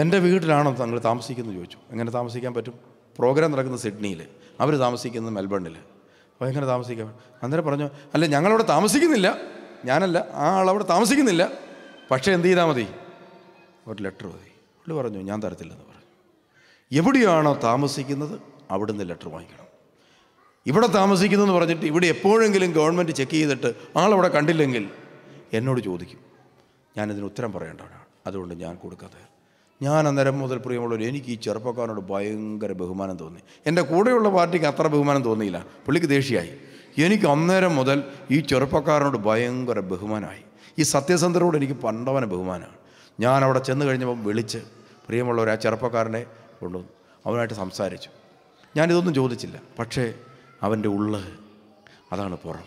എൻ്റെ വീട്ടിലാണോ താങ്കൾ താമസിക്കുന്നത് ചോദിച്ചു എങ്ങനെ താമസിക്കാൻ പറ്റും പ്രോഗ്രാം നടക്കുന്ന സിഡ്നിയിൽ അവർ താമസിക്കുന്നത് മെൽബണിൽ അപ്പോൾ എങ്ങനെ താമസിക്കാം അന്നേരം പറഞ്ഞു അല്ല ഞങ്ങളവിടെ താമസിക്കുന്നില്ല ഞാനല്ല ആ ആളവിടെ താമസിക്കുന്നില്ല പക്ഷേ എന്ത് ചെയ്താൽ മതി ഒരു ലെറ്റർ മതി പുള്ളി പറഞ്ഞു ഞാൻ തരത്തില്ലെന്ന് പറഞ്ഞു എവിടെയാണോ താമസിക്കുന്നത് അവിടുന്ന് ലെറ്റർ വാങ്ങിക്കണം ഇവിടെ താമസിക്കുന്നതെന്ന് പറഞ്ഞിട്ട് ഇവിടെ എപ്പോഴെങ്കിലും ഗവൺമെൻറ് ചെക്ക് ചെയ്തിട്ട് ആളവിടെ കണ്ടില്ലെങ്കിൽ എന്നോട് ചോദിക്കും ഞാനിതിന് ഉത്തരം പറയേണ്ടവനാണ് അതുകൊണ്ട് ഞാൻ കൊടുക്കാതെ ഞാൻ അന്നേരം മുതൽ പ്രിയമുള്ളവർ എനിക്ക് ഈ ചെറുപ്പക്കാരനോട് ഭയങ്കര ബഹുമാനം തോന്നി എൻ്റെ കൂടെയുള്ള പാർട്ടിക്ക് അത്ര ബഹുമാനം തോന്നിയില്ല പുള്ളിക്ക് ദേഷ്യമായി എനിക്ക് അന്നേരം മുതൽ ഈ ചെറുപ്പക്കാരനോട് ഭയങ്കര ബഹുമാനമായി ഈ സത്യസന്ധരോട് എനിക്ക് പണ്ടവന ബഹുമാനമാണ് ഞാൻ അവിടെ ചെന്ന് കഴിഞ്ഞപ്പോൾ വിളിച്ച് പ്രിയമുള്ളവർ ആ ചെറുപ്പക്കാരനെ കൊണ്ടുവന്നു അവനായിട്ട് സംസാരിച്ചു ഞാനിതൊന്നും ചോദിച്ചില്ല പക്ഷേ അവൻ്റെ ഉള്ള് അതാണ് പുറം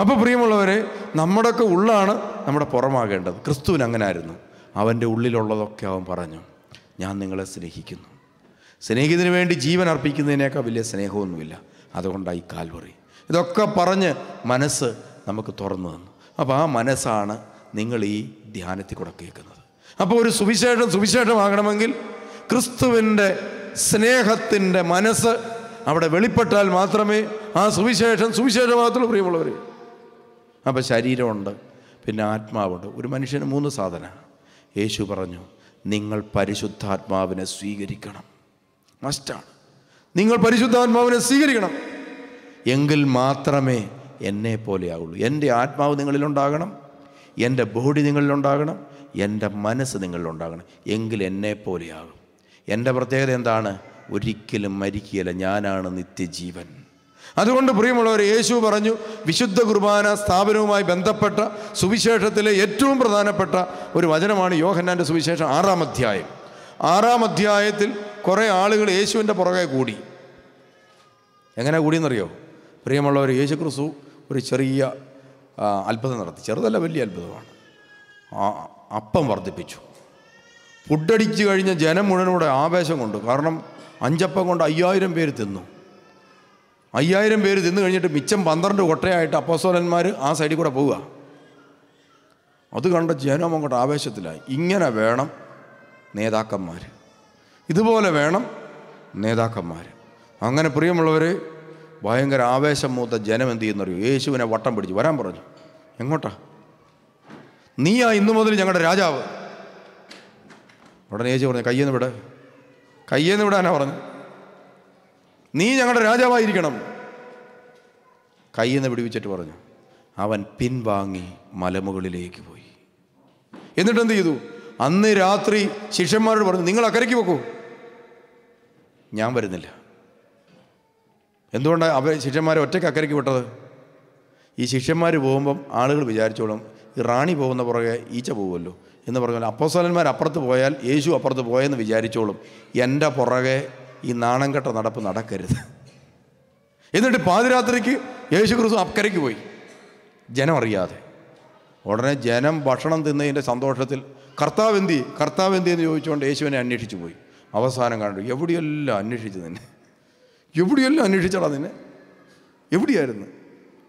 അപ്പോൾ പ്രിയമുള്ളവരെ നമ്മുടെയൊക്കെ ഉള്ളാണ് നമ്മുടെ പുറമാകേണ്ടത് ക്രിസ്തുവിന് അങ്ങനെ ആയിരുന്നു അവൻ്റെ ഉള്ളിലുള്ളതൊക്കെ അവൻ പറഞ്ഞു ഞാൻ നിങ്ങളെ സ്നേഹിക്കുന്നു സ്നേഹിതന് വേണ്ടി ജീവൻ അർപ്പിക്കുന്നതിനേക്കാൾ വലിയ സ്നേഹമൊന്നുമില്ല അതുകൊണ്ടാണ് ഈ കാൽവറി ഇതൊക്കെ പറഞ്ഞ് മനസ്സ് നമുക്ക് തുറന്നു തന്നു അപ്പോൾ ആ മനസ്സാണ് നിങ്ങൾ ഈ ധ്യാനത്തിൽ കൂടെ കേൾക്കുന്നത് അപ്പോൾ ഒരു സുവിശേഷം സുവിശേഷമാകണമെങ്കിൽ ക്രിസ്തുവിൻ്റെ സ്നേഹത്തിൻ്റെ മനസ്സ് അവിടെ വെളിപ്പെട്ടാൽ മാത്രമേ ആ സുവിശേഷം സുവിശേഷമാകത്തുള്ളൂ പ്രിയമുള്ളവർ അപ്പോൾ ശരീരമുണ്ട് പിന്നെ ആത്മാവുണ്ട് ഒരു മനുഷ്യന് മൂന്ന് സാധനമാണ് യേശു പറഞ്ഞു നിങ്ങൾ പരിശുദ്ധാത്മാവിനെ സ്വീകരിക്കണം മസ്റ്റാണ് നിങ്ങൾ പരിശുദ്ധാത്മാവിനെ സ്വീകരിക്കണം എങ്കിൽ മാത്രമേ എന്നെ പോലെയാവുള്ളൂ എൻ്റെ ആത്മാവ് നിങ്ങളിലുണ്ടാകണം എൻ്റെ ബോഡി നിങ്ങളിലുണ്ടാകണം എൻ്റെ മനസ്സ് നിങ്ങളിലുണ്ടാകണം എങ്കിൽ എന്നെ പോലെയാകും എൻ്റെ പ്രത്യേകത എന്താണ് ഒരിക്കലും മരിക്കുകയില്ല ഞാനാണ് നിത്യജീവൻ അതുകൊണ്ട് പ്രിയമുള്ളവർ യേശു പറഞ്ഞു വിശുദ്ധ കുർബാന സ്ഥാപനവുമായി ബന്ധപ്പെട്ട സുവിശേഷത്തിലെ ഏറ്റവും പ്രധാനപ്പെട്ട ഒരു വചനമാണ് യോഹന്നാൻ്റെ സുവിശേഷം ആറാം അധ്യായം ആറാം അധ്യായത്തിൽ കുറേ ആളുകൾ യേശുവിൻ്റെ പുറകെ കൂടി എങ്ങനെ കൂടിയെന്നറിയോ പ്രിയമുള്ളവർ യേശു ക്രിസ്തു ഒരു ചെറിയ അത്ഭുതം നടത്തി ചെറുതല്ല വലിയ അത്ഭുതമാണ് അപ്പം വർദ്ധിപ്പിച്ചു ഫുഡടിച്ച് കഴിഞ്ഞ ജനം മുഴുവനൂടെ ആവേശം കൊണ്ട് കാരണം അഞ്ചപ്പം കൊണ്ട് അയ്യായിരം പേര് തിന്നു അയ്യായിരം പേര് തിന്നു കഴിഞ്ഞിട്ട് മിച്ചം പന്ത്രണ്ട് കൊട്ടയായിട്ട് അപ്പസോലന്മാർ ആ സൈഡിൽ കൂടെ പോവുക അത് കണ്ട ജനം അങ്ങോട്ട് ആവേശത്തിലായി ഇങ്ങനെ വേണം നേതാക്കന്മാർ ഇതുപോലെ വേണം നേതാക്കന്മാർ അങ്ങനെ പ്രിയമുള്ളവർ ഭയങ്കര ആവേശം മൂത്ത ജനം എന്ത് ചെയ്യുന്നറിയോ യേശുവിനെ വട്ടം പിടിച്ച് വരാൻ പറഞ്ഞു എങ്ങോട്ടാ നീയാ ഇന്നു മുതൽ ഞങ്ങളുടെ രാജാവ് ഉടനെ യേശു പറഞ്ഞു കയ്യെന്ന് വിടെ കയ്യെന്ന് വിടാനാ പറഞ്ഞു നീ ഞങ്ങളുടെ രാജാവായിരിക്കണം കയ്യെന്ന് നിന്ന് പിടിവിച്ചിട്ട് പറഞ്ഞു അവൻ പിൻവാങ്ങി മലമുകളിലേക്ക് പോയി എന്നിട്ട് എന്ത് ചെയ്തു അന്ന് രാത്രി ശിഷ്യന്മാരോട് പറഞ്ഞു നിങ്ങൾ അക്കരയ്ക്ക് പോക്കൂ ഞാൻ വരുന്നില്ല എന്തുകൊണ്ടാണ് അവർ ശിഷ്യന്മാരെ ഒറ്റയ്ക്ക് അക്കരയ്ക്ക് വിട്ടത് ഈ ശിഷ്യന്മാർ പോകുമ്പം ആളുകൾ വിചാരിച്ചോളും ഈ റാണി പോകുന്ന പുറകെ ഈച്ച പോകുമല്ലോ എന്ന് പറഞ്ഞാൽ അപ്പോസ്വലന്മാർ അപ്പുറത്ത് പോയാൽ യേശു അപ്പുറത്ത് പോയെന്ന് വിചാരിച്ചോളും എൻ്റെ പുറകെ ഈ നാണം കെട്ട നടപ്പ് നടക്കരുത് എന്നിട്ട് പാതിരാത്രിക്ക് യേശു ക്രിസ്തു അക്കരയ്ക്ക് പോയി ജനം അറിയാതെ ഉടനെ ജനം ഭക്ഷണം തിന്നതിൻ്റെ സന്തോഷത്തിൽ കർത്താവ് എന്തി കർത്താവ് എന്തി എന്ന് ചോദിച്ചുകൊണ്ട് യേശുവിനെ അന്വേഷിച്ചു പോയി അവസാനം കണ്ടു എവിടെയെല്ലാം അന്വേഷിച്ചു നിന്നെ എവിടെയെല്ലാം അന്വേഷിച്ചടാ നിന്നെ എവിടെയായിരുന്നു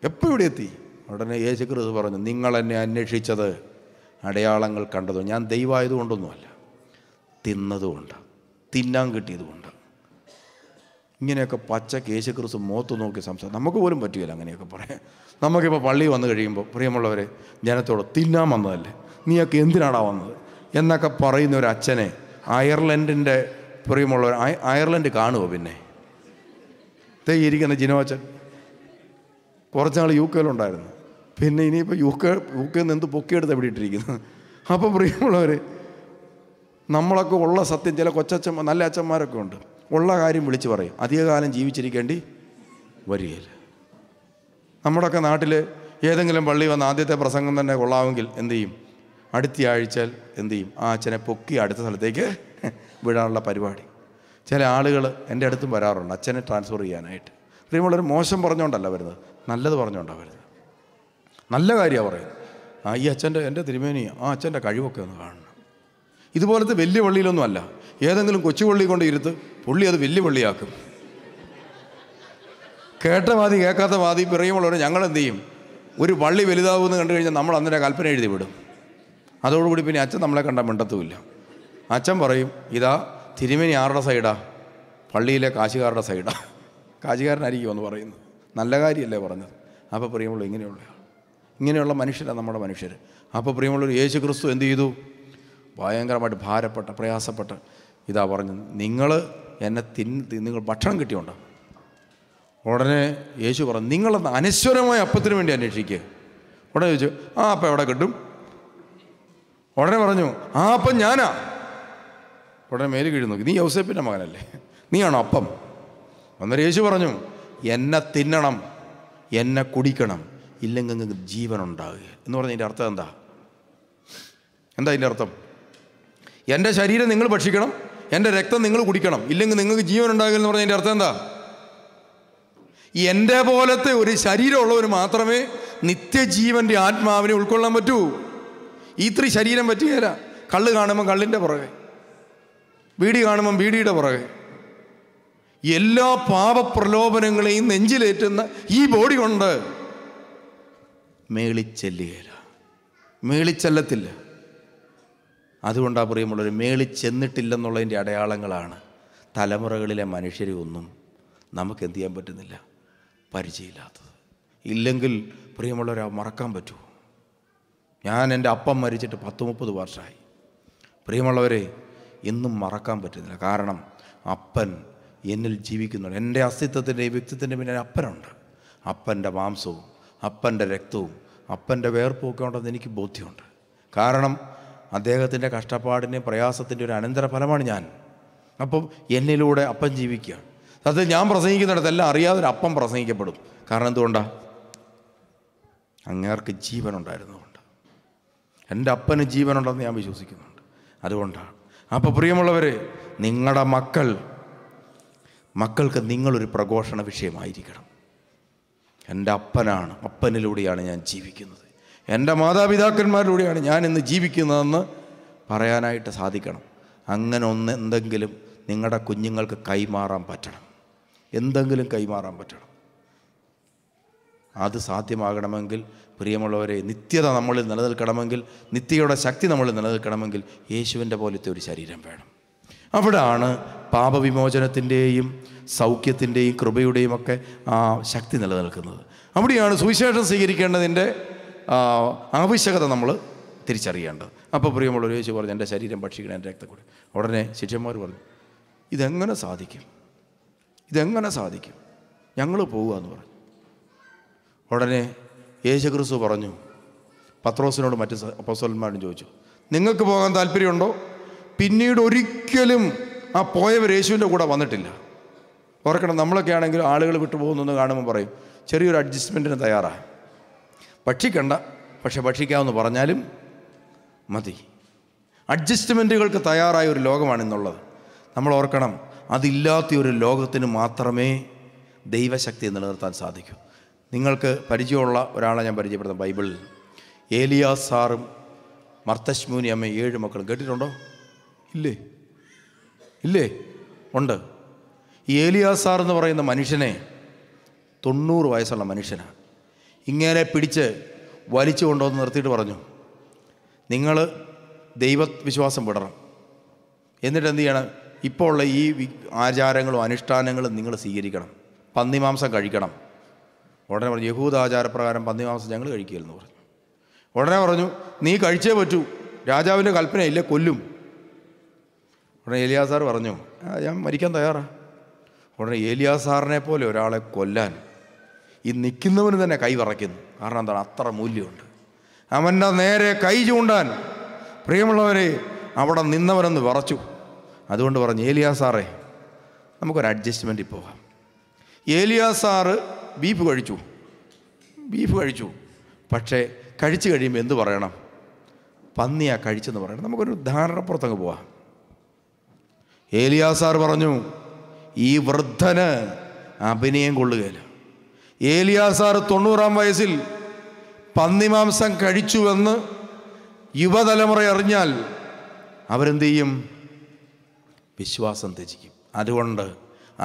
എപ്പോൾ ഇവിടെ എത്തി ഉടനെ യേശു ക്രിസ്തു പറഞ്ഞു നിങ്ങൾ എന്നെ അന്വേഷിച്ചത് അടയാളങ്ങൾ കണ്ടതോ ഞാൻ ദൈവമായതുകൊണ്ടൊന്നുമല്ല തിന്നതുകൊണ്ടാണ് തിന്നാൻ കിട്ടിയതുകൊണ്ട് ഇങ്ങനെയൊക്കെ പച്ച യേശുക്രിസ്തു മോത്ത് നോക്കി സംസാരം നമുക്ക് പോലും പറ്റില്ല അങ്ങനെയൊക്കെ പറയാം നമുക്കിപ്പോൾ പള്ളി വന്നു കഴിയുമ്പോൾ പ്രിയമുള്ളവരെ ജനത്തോട് തിന്നാൻ വന്നതല്ലേ നീയൊക്കെ എന്തിനാടാ വന്നത് എന്നൊക്കെ പറയുന്ന ഒരു അച്ഛനെ അയർലൻഡിൻ്റെ പ്രിയമുള്ളവർ അയർലൻഡ് കാണുമോ പിന്നെ തേ ഇരിക്കുന്ന ജിനോച്ചൻ നാൾ യു കെയിലുണ്ടായിരുന്നു പിന്നെ ഇനിയിപ്പോൾ യു കെ യു കെയിൽ നിന്ന് എന്ത് പൊക്കിയെടുത്ത് എവിടെ ഇട്ടിരിക്കുന്നു അപ്പോൾ പ്രിയമുള്ളവർ നമ്മളൊക്കെ ഉള്ള സത്യം ചില കൊച്ചച്ഛന്മാർ നല്ല അച്ഛന്മാരൊക്കെ ഉണ്ട് ഉള്ള കാര്യം വിളിച്ചു പറയും അധികകാലം ജീവിച്ചിരിക്കേണ്ടി വരികയില്ല നമ്മുടെയൊക്കെ നാട്ടിൽ ഏതെങ്കിലും പള്ളി വന്ന ആദ്യത്തെ പ്രസംഗം തന്നെ കൊള്ളാമെങ്കിൽ എന്തു ചെയ്യും അടുത്ത ആഴ്ച എന്തു ചെയ്യും ആ അച്ഛനെ പൊക്കി അടുത്ത സ്ഥലത്തേക്ക് വിടാനുള്ള പരിപാടി ചില ആളുകൾ എൻ്റെ അടുത്തും വരാറുണ്ട് അച്ഛനെ ട്രാൻസ്ഫർ ചെയ്യാനായിട്ട് പറയുമ്പോൾ വളരെ മോശം പറഞ്ഞുകൊണ്ടല്ല വരുന്നത് നല്ലത് പറഞ്ഞുകൊണ്ടാണ് വരുന്നത് നല്ല കാര്യമാണ് പറയുന്നത് ആ ഈ അച്ഛൻ്റെ എൻ്റെ തിരുമേനി ആ അച്ഛൻ്റെ കഴിവൊക്കെ ഒന്ന് കാണണം ഇതുപോലത്തെ വലിയ പള്ളിയിലൊന്നും അല്ല ഏതെങ്കിലും കൊച്ചുപള്ളി കൊണ്ട് ഇരുത്ത് പുള്ളി അത് വലിയ പള്ളിയാക്കും കേട്ട വാതി കേൾക്കാത്ത വാതി പിറയുമ്പോൾ ഞങ്ങൾ എന്ത് ചെയ്യും ഒരു പള്ളി വലുതാവുമെന്ന് കണ്ടു കഴിഞ്ഞാൽ നമ്മൾ അന്നേരം കൽപ്പന എഴുതി വിടും അതോടുകൂടി പിന്നെ അച്ഛൻ നമ്മളെ കണ്ട മിണ്ടത്തുമില്ല അച്ഛൻ പറയും ഇതാ തിരുമേനി ആരുടെ സൈഡാ പള്ളിയിലെ കാശുകാരുടെ സൈഡാ കാശുകാരനായിരിക്കും എന്ന് പറയുന്നു നല്ല കാര്യമല്ലേ പറഞ്ഞത് അപ്പോൾ പ്രിയമുള്ള ഇങ്ങനെയുള്ള ഇങ്ങനെയുള്ള മനുഷ്യരാണ് നമ്മുടെ മനുഷ്യർ അപ്പോൾ പ്രിയമുള്ളൊരു യേശു ക്രിസ്തു എന്ത് ചെയ്തു ഭയങ്കരമായിട്ട് ഭാരപ്പെട്ട പ്രയാസപ്പെട്ട് ഇതാ പറഞ്ഞു നിങ്ങൾ എന്നെ തിന്ന് നിങ്ങൾ ഭക്ഷണം കിട്ടിയോണ്ട ഉടനെ യേശു പറഞ്ഞു നിങ്ങളെന്ന് അനശ്വരമായ അപ്പത്തിന് വേണ്ടി അന്വേഷിക്കുക ഉടനെ ചോദിച്ചു ആ അപ്പം എവിടെ കിട്ടും ഉടനെ പറഞ്ഞു ആ അപ്പം ഞാനാ ഉടനെ മേല് കീഴ് നോക്കി നീ യൗസേപ്പിൻ്റെ മകനല്ലേ നീയാണോ അപ്പം അന്നേരം യേശു പറഞ്ഞു എന്നെ തിന്നണം എന്നെ കുടിക്കണം ഇല്ലെങ്കിൽ നിങ്ങൾക്ക് ജീവൻ ഉണ്ടാവുക എന്ന് എൻ്റെ അർത്ഥം എന്താ എന്താ അതിൻ്റെ അർത്ഥം എൻ്റെ ശരീരം നിങ്ങൾ ഭക്ഷിക്കണം എൻ്റെ രക്തം നിങ്ങൾ കുടിക്കണം ഇല്ലെങ്കിൽ നിങ്ങൾക്ക് ജീവൻ ഉണ്ടാകില്ലെന്ന് പറഞ്ഞാൽ എൻ്റെ അർത്ഥം എന്താ എൻ്റെ പോലത്തെ ഒരു ശരീരമുള്ളവർ മാത്രമേ നിത്യജീവൻ്റെ ആത്മാവിനെ ഉൾക്കൊള്ളാൻ പറ്റൂ ഇത്ര ശരീരം പറ്റുകയില്ല കള്ള് കാണുമ്പോൾ കള്ളിൻ്റെ പുറകെ ബീഡി കാണുമ്പം ബീഡിയുടെ പുറകെ എല്ലാ പാപപ്രലോഭനങ്ങളെയും നെഞ്ചിലേറ്റുന്ന ഈ ബോഡി കൊണ്ട് മേളിച്ചെല്ലുകയില്ല മേളിച്ചെല്ലത്തില്ല അതുകൊണ്ടാണ് ഒരു മേളിൽ ചെന്നിട്ടില്ലെന്നുള്ളതിൻ്റെ അടയാളങ്ങളാണ് തലമുറകളിലെ മനുഷ്യരെ ഒന്നും നമുക്ക് എന്ത് ചെയ്യാൻ പറ്റുന്നില്ല പരിചയമില്ലാത്തത് ഇല്ലെങ്കിൽ പ്രിയമുള്ളവരെ മറക്കാൻ പറ്റുമോ ഞാൻ എൻ്റെ അപ്പം മരിച്ചിട്ട് പത്ത് മുപ്പത് വർഷമായി പ്രിയമുള്ളവരെ എന്നും മറക്കാൻ പറ്റുന്നില്ല കാരണം അപ്പൻ എന്നിൽ ജീവിക്കുന്നുണ്ട് എൻ്റെ അസ്തിത്വത്തിൻ്റെ വ്യക്തിത്വത്തിൻ്റെ പിന്നെ അപ്പനുണ്ട് അപ്പൻ്റെ മാംസവും അപ്പൻ്റെ രക്തവും അപ്പൻ്റെ വേർപ്പൊക്കെ ഉണ്ടെന്ന് എനിക്ക് ബോധ്യമുണ്ട് കാരണം അദ്ദേഹത്തിൻ്റെ കഷ്ടപ്പാടിൻ്റെയും പ്രയാസത്തിൻ്റെ ഒരു അനന്തരഫലമാണ് ഞാൻ അപ്പം എന്നിലൂടെ അപ്പം ജീവിക്കുകയാണ് സത്യം ഞാൻ പ്രസംഗിക്കുന്നിടത്തെല്ലാം അറിയാതെ ഒരു അപ്പം പ്രസംഗിക്കപ്പെടും കാരണം എന്തുകൊണ്ടാണ് അങ്ങേർക്ക് ജീവനുണ്ടായിരുന്നതുകൊണ്ട് എൻ്റെ അപ്പന് ജീവനുണ്ടെന്ന് ഞാൻ വിശ്വസിക്കുന്നുണ്ട് അതുകൊണ്ടാണ് അപ്പോൾ പ്രിയമുള്ളവർ നിങ്ങളുടെ മക്കൾ മക്കൾക്ക് നിങ്ങളൊരു പ്രഘോഷണ വിഷയമായിരിക്കണം എൻ്റെ അപ്പനാണ് അപ്പനിലൂടെയാണ് ഞാൻ ജീവിക്കുന്നത് എൻ്റെ മാതാപിതാക്കന്മാരിലൂടെയാണ് ഞാൻ ഇന്ന് ജീവിക്കുന്നതെന്ന് പറയാനായിട്ട് സാധിക്കണം അങ്ങനെ ഒന്ന് എന്തെങ്കിലും നിങ്ങളുടെ കുഞ്ഞുങ്ങൾക്ക് കൈമാറാൻ പറ്റണം എന്തെങ്കിലും കൈമാറാൻ പറ്റണം അത് സാധ്യമാകണമെങ്കിൽ പ്രിയമുള്ളവരെ നിത്യത നമ്മളിൽ നിലനിൽക്കണമെങ്കിൽ നിത്യയുടെ ശക്തി നമ്മൾ നിലനിൽക്കണമെങ്കിൽ യേശുവിൻ്റെ പോലത്തെ ഒരു ശരീരം വേണം അവിടാണ് പാപവിമോചനത്തിൻ്റെയും സൗഖ്യത്തിൻ്റെയും കൃപയുടെയും ഒക്കെ ആ ശക്തി നിലനിൽക്കുന്നത് അവിടെയാണ് സുവിശേഷം സ്വീകരിക്കേണ്ടതിൻ്റെ ആവശ്യകത നമ്മൾ തിരിച്ചറിയേണ്ടത് അപ്പോൾ പ്രിയമുള്ള ഒരു ചോദിച്ചു പറഞ്ഞു എൻ്റെ ശരീരം ഭക്ഷിക്കണം എൻ്റെ കൂടി ഉടനെ ശിഷ്യന്മാർ പറഞ്ഞു ഇതെങ്ങനെ സാധിക്കും ഇതെങ്ങനെ സാധിക്കും ഞങ്ങൾ പോവുക എന്ന് പറഞ്ഞു ഉടനെ യേശുക്രിസ്തു പറഞ്ഞു പത്രോസിനോട് മറ്റ് അപ്പോസ്റ്റലന്മാരും ചോദിച്ചു നിങ്ങൾക്ക് പോകാൻ താല്പര്യമുണ്ടോ പിന്നീട് ഒരിക്കലും ആ പോയവർ യേശുവിൻ്റെ കൂടെ വന്നിട്ടില്ല ഓർക്കണം നമ്മളൊക്കെ ആണെങ്കിലും ആളുകൾ വിട്ടുപോകുന്നു പോകുന്നെന്ന് കാണുമ്പോൾ പറയും ചെറിയൊരു അഡ്ജസ്റ്റ്മെൻറ്റിന് തയ്യാറാണ് ഭക്ഷിക്കണ്ട പക്ഷെ ഭക്ഷിക്കാമെന്ന് പറഞ്ഞാലും മതി അഡ്ജസ്റ്റ്മെൻറ്റുകൾക്ക് തയ്യാറായ ഒരു ലോകമാണെന്നുള്ളത് നമ്മൾ ഓർക്കണം അതില്ലാത്ത ഒരു ലോകത്തിന് മാത്രമേ ദൈവശക്തി നിലനിർത്താൻ സാധിക്കൂ നിങ്ങൾക്ക് പരിചയമുള്ള ഒരാളെ ഞാൻ പരിചയപ്പെടുത്താം ബൈബിളിൽ ഏലിയാസ് സാറും മർത്തശ്മൂനി അമ്മ ഏഴ് മക്കളും കേട്ടിട്ടുണ്ടോ ഇല്ലേ ഇല്ലേ ഉണ്ട് ഈ ഏലിയാസ് സാർ എന്ന് പറയുന്ന മനുഷ്യനെ തൊണ്ണൂറ് വയസ്സുള്ള മനുഷ്യനാണ് ഇങ്ങനെ പിടിച്ച് വലിച്ചു കൊണ്ടുവന്ന് നിർത്തിയിട്ട് പറഞ്ഞു നിങ്ങൾ ദൈവവിശ്വാസം വിടണം എന്നിട്ട് എന്ത് ചെയ്യണം ഇപ്പോൾ ഉള്ള ഈ ആചാരങ്ങളും അനുഷ്ഠാനങ്ങളും നിങ്ങൾ സ്വീകരിക്കണം പന്നിമാംസം കഴിക്കണം ഉടനെ പറഞ്ഞു യഹൂദ ആചാരപ്രകാരം പന്നിമാംസം ഞങ്ങൾ കഴിക്കുകയെന്ന് പറഞ്ഞു ഉടനെ പറഞ്ഞു നീ കഴിച്ചേ പറ്റൂ രാജാവിൻ്റെ കൽപ്പനയില്ല കൊല്ലും ഉടനെ ഏലിയാസാർ പറഞ്ഞു ഞാൻ മരിക്കാൻ തയ്യാറാണ് ഉടനെ ഏലിയാസാറിനെ പോലെ ഒരാളെ കൊല്ലാൻ ഈ നിൽക്കുന്നവന് തന്നെ കൈ വിറയ്ക്കുന്നു കാരണം എന്താണ് അത്ര മൂല്യമുണ്ട് അവൻ്റെ നേരെ കൈ ചൂണ്ടാൻ പ്രിയമുള്ളവരെ അവിടെ നിന്നവനൊന്ന് വിറച്ചു അതുകൊണ്ട് പറഞ്ഞു ഏലിയാ സാറേ നമുക്കൊരു അഡ്ജസ്റ്റ്മെൻറ്റിൽ പോകാം ഏലിയാ സാറ് ബീഫ് കഴിച്ചു ബീഫ് കഴിച്ചു പക്ഷേ കഴിച്ചു കഴിയുമ്പോൾ എന്ത് പറയണം പന്നിയാ കഴിച്ചെന്ന് പറയണം നമുക്കൊരു ധാരണപ്പുറത്തങ്ങ് പോവാം ഏലിയാ സാർ പറഞ്ഞു ഈ വൃദ്ധന് അഭിനയം കൊള്ളുകയില്ല ഏലിയാസാർ തൊണ്ണൂറാം വയസ്സിൽ പന്നിമാംസം കഴിച്ചുവെന്ന് യുവതലമുറ അറിഞ്ഞാൽ അവരെന്ത് ചെയ്യും വിശ്വാസം ത്യജിക്കും അതുകൊണ്ട്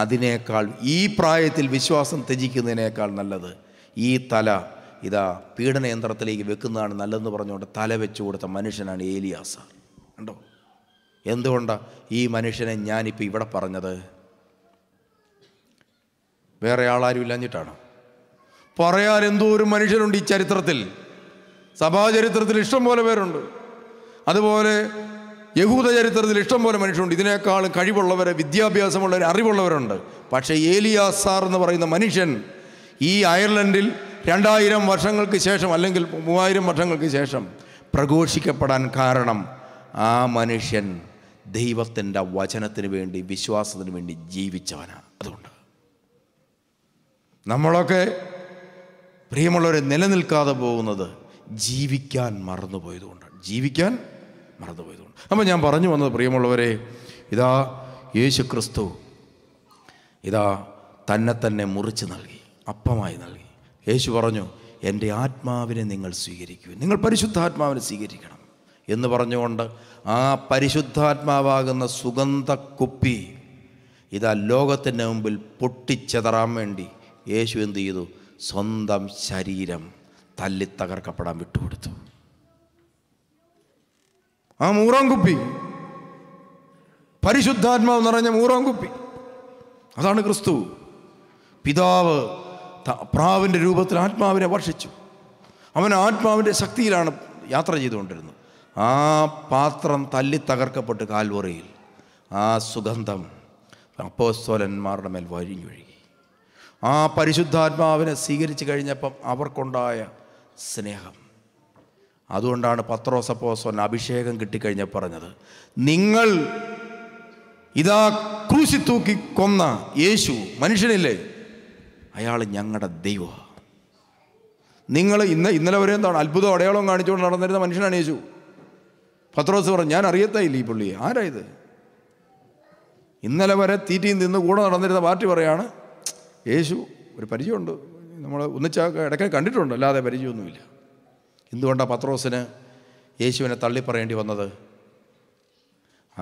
അതിനേക്കാൾ ഈ പ്രായത്തിൽ വിശ്വാസം ത്യജിക്കുന്നതിനേക്കാൾ നല്ലത് ഈ തല ഇതാ യന്ത്രത്തിലേക്ക് വെക്കുന്നതാണ് നല്ലതെന്ന് പറഞ്ഞുകൊണ്ട് തല വെച്ചു കൊടുത്ത മനുഷ്യനാണ് ഏലിയാസ കണ്ടോ എന്തുകൊണ്ടാണ് ഈ മനുഷ്യനെ ഞാനിപ്പോൾ ഇവിടെ പറഞ്ഞത് വേറെ ആളാരും ഇല്ലാഞ്ഞിട്ടാണോ പറയാൻ എന്തോ ഒരു മനുഷ്യരുണ്ട് ഈ ചരിത്രത്തിൽ സഭാചരിത്രത്തിൽ ഇഷ്ടം പോലെ പേരുണ്ട് അതുപോലെ യഹൂദ ചരിത്രത്തിൽ ഇഷ്ടം പോലെ മനുഷ്യരുണ്ട് ഇതിനേക്കാൾ കഴിവുള്ളവർ വിദ്യാഭ്യാസമുള്ളവർ അറിവുള്ളവരുണ്ട് പക്ഷേ സാർ എന്ന് പറയുന്ന മനുഷ്യൻ ഈ അയർലൻഡിൽ രണ്ടായിരം വർഷങ്ങൾക്ക് ശേഷം അല്ലെങ്കിൽ മൂവായിരം വർഷങ്ങൾക്ക് ശേഷം പ്രഘോഷിക്കപ്പെടാൻ കാരണം ആ മനുഷ്യൻ ദൈവത്തിൻ്റെ വചനത്തിന് വേണ്ടി വിശ്വാസത്തിന് വേണ്ടി ജീവിച്ചവനാണ് അതുകൊണ്ട് നമ്മളൊക്കെ പ്രിയമുള്ളവരെ നിലനിൽക്കാതെ പോകുന്നത് ജീവിക്കാൻ മറന്നുപോയതുകൊണ്ടാണ് ജീവിക്കാൻ മറന്നുപോയതുകൊണ്ട് അപ്പോൾ ഞാൻ പറഞ്ഞു വന്നത് പ്രിയമുള്ളവരെ ഇതാ യേശു ക്രിസ്തു ഇതാ തന്നെ തന്നെ മുറിച്ച് നൽകി അപ്പമായി നൽകി യേശു പറഞ്ഞു എൻ്റെ ആത്മാവിനെ നിങ്ങൾ സ്വീകരിക്കൂ നിങ്ങൾ പരിശുദ്ധാത്മാവിനെ സ്വീകരിക്കണം എന്ന് പറഞ്ഞുകൊണ്ട് ആ പരിശുദ്ധാത്മാവാകുന്ന സുഗന്ധക്കുപ്പി ഇതാ ലോകത്തിൻ്റെ മുമ്പിൽ പൊട്ടിച്ചെതറാൻ വേണ്ടി യേശു എന്ത് ചെയ്തു സ്വന്തം ശരീരം തല്ലി തകർക്കപ്പെടാൻ വിട്ടുകൊടുത്തു ആ കുപ്പി പരിശുദ്ധാത്മാവ് നിറഞ്ഞ കുപ്പി അതാണ് ക്രിസ്തു പിതാവ് പ്രാവിൻ്റെ രൂപത്തിൽ ആത്മാവിനെ വർഷിച്ചു അവൻ ആത്മാവിൻ്റെ ശക്തിയിലാണ് യാത്ര ചെയ്തുകൊണ്ടിരുന്നത് ആ പാത്രം തല്ലി തകർക്കപ്പെട്ട് കാൽവറയിൽ ആ സുഗന്ധം അപ്പോസ്തോലന്മാരുടെ മേൽ വഴിഞ്ഞൊഴി ആ പരിശുദ്ധാത്മാവിനെ സ്വീകരിച്ചു കഴിഞ്ഞപ്പം അവർക്കുണ്ടായ സ്നേഹം അതുകൊണ്ടാണ് പത്രോസപ്പോസോൻ അഭിഷേകം കിട്ടിക്കഴിഞ്ഞ പറഞ്ഞത് നിങ്ങൾ ഇതാ ക്രൂശി തൂക്കി കൊന്ന യേശു മനുഷ്യനില്ലേ അയാൾ ഞങ്ങളുടെ ദൈവമാണ് നിങ്ങൾ ഇന്ന് ഇന്നലെ വരെ എന്താണ് അത്ഭുതം അടയാളം കാണിച്ചുകൊണ്ട് നടന്നിരുന്ന മനുഷ്യനാണ് യേശു പത്രോസ് പറഞ്ഞു ഞാൻ അറിയത്തായില്ല ഈ പുള്ളിയെ ആരായത് ഇന്നലെ വരെ തീറ്റയും നിന്ന് കൂടെ നടന്നിരുന്ന പാർട്ടി പറയാണ് യേശു ഒരു പരിചയമുണ്ട് നമ്മൾ ഒന്നിച്ച ഇടയ്ക്ക് കണ്ടിട്ടുണ്ട് അല്ലാതെ പരിചയമൊന്നുമില്ല എന്തുകൊണ്ടാണ് പത്രോസിന് യേശുവിനെ തള്ളിപ്പറയേണ്ടി വന്നത്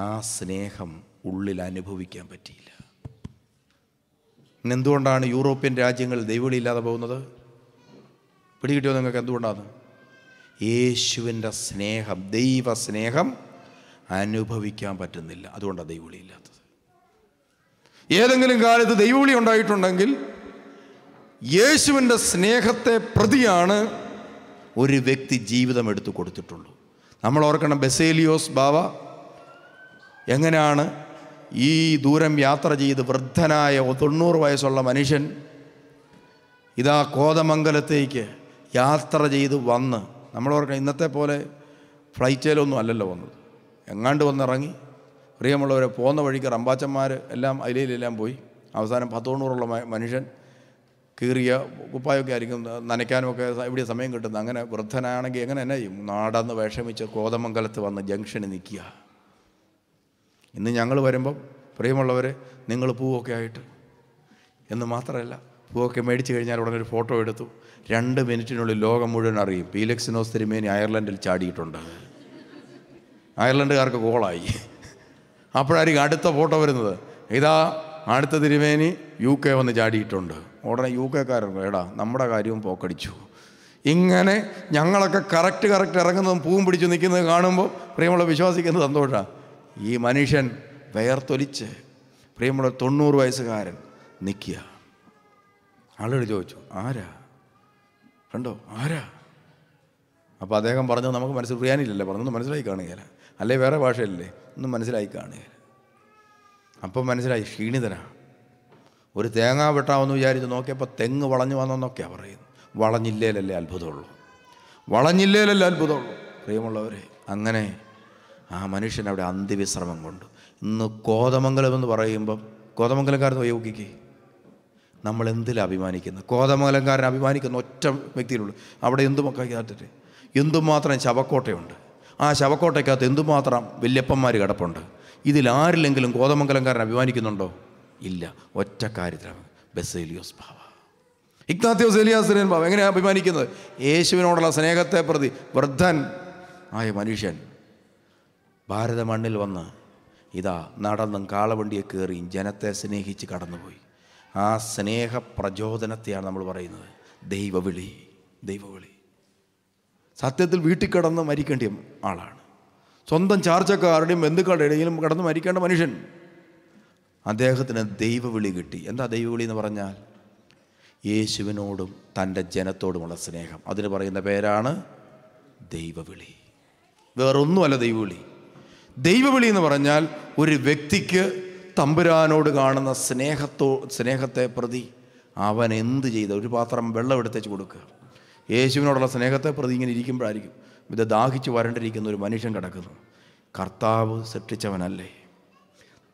ആ സ്നേഹം ഉള്ളിൽ അനുഭവിക്കാൻ പറ്റിയില്ല എന്തുകൊണ്ടാണ് യൂറോപ്യൻ രാജ്യങ്ങൾ ഇല്ലാതെ പോകുന്നത് പിടികിട്ടിയോ നിങ്ങൾക്ക് എന്തുകൊണ്ടാണ് യേശുവിൻ്റെ സ്നേഹം ദൈവ സ്നേഹം അനുഭവിക്കാൻ പറ്റുന്നില്ല അതുകൊണ്ടാണ് ദൈവവിളിയില്ലാത്തത് ഏതെങ്കിലും കാലത്ത് ദൈവവിളി ഉണ്ടായിട്ടുണ്ടെങ്കിൽ യേശുവിൻ്റെ സ്നേഹത്തെ പ്രതിയാണ് ഒരു വ്യക്തി ജീവിതം എടുത്തു കൊടുത്തിട്ടുള്ളൂ നമ്മൾ ഓർക്കണം ബസേലിയോസ് ബാവ എങ്ങനെയാണ് ഈ ദൂരം യാത്ര ചെയ്ത് വൃദ്ധനായ തൊണ്ണൂറ് വയസ്സുള്ള മനുഷ്യൻ ഇതാ കോതമംഗലത്തേക്ക് യാത്ര ചെയ്ത് വന്ന് നമ്മൾ ഓർക്കണം ഇന്നത്തെ പോലെ ഫ്ലൈറ്റിലൊന്നും അല്ലല്ലോ വന്നത് എങ്ങാണ്ട് വന്നിറങ്ങി പ്രിയമുള്ളവരെ പോകുന്ന വഴിക്ക് റമ്പാച്ചന്മാർ എല്ലാം അയിലയിലെല്ലാം പോയി അവസാനം പത്തോണ്ണൂറുള്ള മനുഷ്യൻ കീറിയ കുപ്പായൊക്കെ ആയിരിക്കും നനയ്ക്കാനുമൊക്കെ ഇവിടെ സമയം കിട്ടുന്നത് അങ്ങനെ വൃദ്ധനാണെങ്കിൽ എങ്ങനെ എന്നാ ചെയ്യും നാടന്ന് വിഷമിച്ച് കോതമംഗലത്ത് വന്ന് ജംഗ്ഷനിൽ നിൽക്കുക ഇന്ന് ഞങ്ങൾ വരുമ്പം പ്രിയമുള്ളവർ നിങ്ങൾ പൂവൊക്കെ ആയിട്ട് എന്ന് മാത്രമല്ല പൂവൊക്കെ മേടിച്ചു കഴിഞ്ഞാൽ ഉടനെ ഒരു ഫോട്ടോ എടുത്തു രണ്ട് മിനിറ്റിനുള്ളിൽ ലോകം മുഴുവൻ അറിയും പീലക്സിനോസ് തിരുമേനി അയർലൻഡിൽ ചാടിയിട്ടുണ്ട് അയർലൻഡുകാർക്ക് കോളായി അപ്പോഴായിരിക്കും അടുത്ത ഫോട്ടോ വരുന്നത് ഇതാ അടുത്ത തിരുമേനി യു കെ വന്ന് ചാടിയിട്ടുണ്ട് ഉടനെ യു കാരൻ എടാ നമ്മുടെ കാര്യവും പോക്കടിച്ചു ഇങ്ങനെ ഞങ്ങളൊക്കെ കറക്റ്റ് കറക്റ്റ് ഇറങ്ങുന്നതും പൂവും പിടിച്ച് നിൽക്കുന്നത് കാണുമ്പോൾ പ്രിയമുള്ള വിശ്വാസിക്കുന്നത് സന്തോഷമാണ് ഈ മനുഷ്യൻ വേർത്തൊലിച്ച് പ്രിയമുള്ള തൊണ്ണൂറ് വയസ്സുകാരൻ നിൽക്കുക ആളുകൾ ചോദിച്ചു ആരാ കണ്ടോ ആരാ അപ്പോൾ അദ്ദേഹം പറഞ്ഞത് നമുക്ക് മനസ്സിൽ പറയാനില്ലല്ലോ പറഞ്ഞത് മനസ്സിലായി കാണുകയില്ല അല്ലെ വേറെ ഭാഷയല്ലേ ഒന്നും മനസ്സിലായി കാണുക അപ്പം മനസ്സിലായി ക്ഷീണിതനാണ് ഒരു തേങ്ങ വെട്ടാമെന്ന് വിചാരിച്ച് നോക്കിയപ്പോൾ തെങ്ങ് വളഞ്ഞു വന്നെന്നൊക്കെയാണ് പറയുന്നത് വളഞ്ഞില്ലേലല്ലേ അത്ഭുതമുള്ളൂ വളഞ്ഞില്ലേലല്ലേ അത്ഭുതമുള്ളൂ പ്രിയമുള്ളവരെ അങ്ങനെ ആ മനുഷ്യൻ അവിടെ അന്ത്യവിശ്രമം കൊണ്ട് ഇന്ന് കോതമംഗലം എന്ന് പറയുമ്പം കോതമംഗലക്കാരൻ ഉപയോഗിക്കേ നമ്മൾ എന്തിൽ അഭിമാനിക്കുന്നു കോതമംഗലംകാരൻ അഭിമാനിക്കുന്ന ഒറ്റ വ്യക്തിയിലുള്ളൂ അവിടെ എന്തുമൊക്കെ കാറ്റേ എന്തുമാത്രം ശവക്കോട്ടയുണ്ട് ആ ശവക്കോട്ടയ്ക്കകത്ത് എന്തുമാത്രം വല്യപ്പന്മാർ കിടപ്പുണ്ട് ഇതിലാരിലെങ്കിലും കോതമംഗലംകാരൻ അഭിമാനിക്കുന്നുണ്ടോ ഇല്ല ഒറ്റ കാര്യത്തിലാണ് ബസേലിയോസ് ഭാവ ഇഗ്നാത്യോസ് എലിയാസിനൻ ഭാവ എങ്ങനെയാണ് അഭിമാനിക്കുന്നത് യേശുവിനോടുള്ള സ്നേഹത്തെ പ്രതി വൃദ്ധൻ ആയ മനുഷ്യൻ ഭാരത മണ്ണിൽ വന്ന് ഇതാ നടന്നും കാളവണ്ടിയെ കയറിയും ജനത്തെ സ്നേഹിച്ച് കടന്നുപോയി ആ സ്നേഹ പ്രചോദനത്തെയാണ് നമ്മൾ പറയുന്നത് ദൈവവിളി ദൈവവിളി സത്യത്തിൽ വീട്ടിൽ കിടന്ന് മരിക്കേണ്ട ആളാണ് സ്വന്തം ചാർച്ചക്കാരുടെയും ബന്ധുക്കളുടെ ഇടയിലും കിടന്ന് മരിക്കേണ്ട മനുഷ്യൻ അദ്ദേഹത്തിന് ദൈവവിളി കിട്ടി എന്താ ദൈവവിളി എന്ന് പറഞ്ഞാൽ യേശുവിനോടും തൻ്റെ ജനത്തോടുമുള്ള സ്നേഹം അതിന് പറയുന്ന പേരാണ് ദൈവവിളി വേറൊന്നുമല്ല ദൈവവിളി ദൈവവിളി എന്ന് പറഞ്ഞാൽ ഒരു വ്യക്തിക്ക് തമ്പുരാനോട് കാണുന്ന സ്നേഹത്തോ സ്നേഹത്തെ പ്രതി അവൻ എന്ത് ചെയ്ത ഒരു പാത്രം വെള്ളം എടുത്തേച്ച് കൊടുക്കുക യേശുവിനോടുള്ള സ്നേഹത്തെ പ്രതി ഇങ്ങനെ ഇരിക്കുമ്പോഴായിരിക്കും ഇത് ദാഹിച്ച് വരണ്ടിരിക്കുന്ന ഒരു മനുഷ്യൻ കിടക്കുന്നു കർത്താവ് സൃഷ്ടിച്ചവനല്ലേ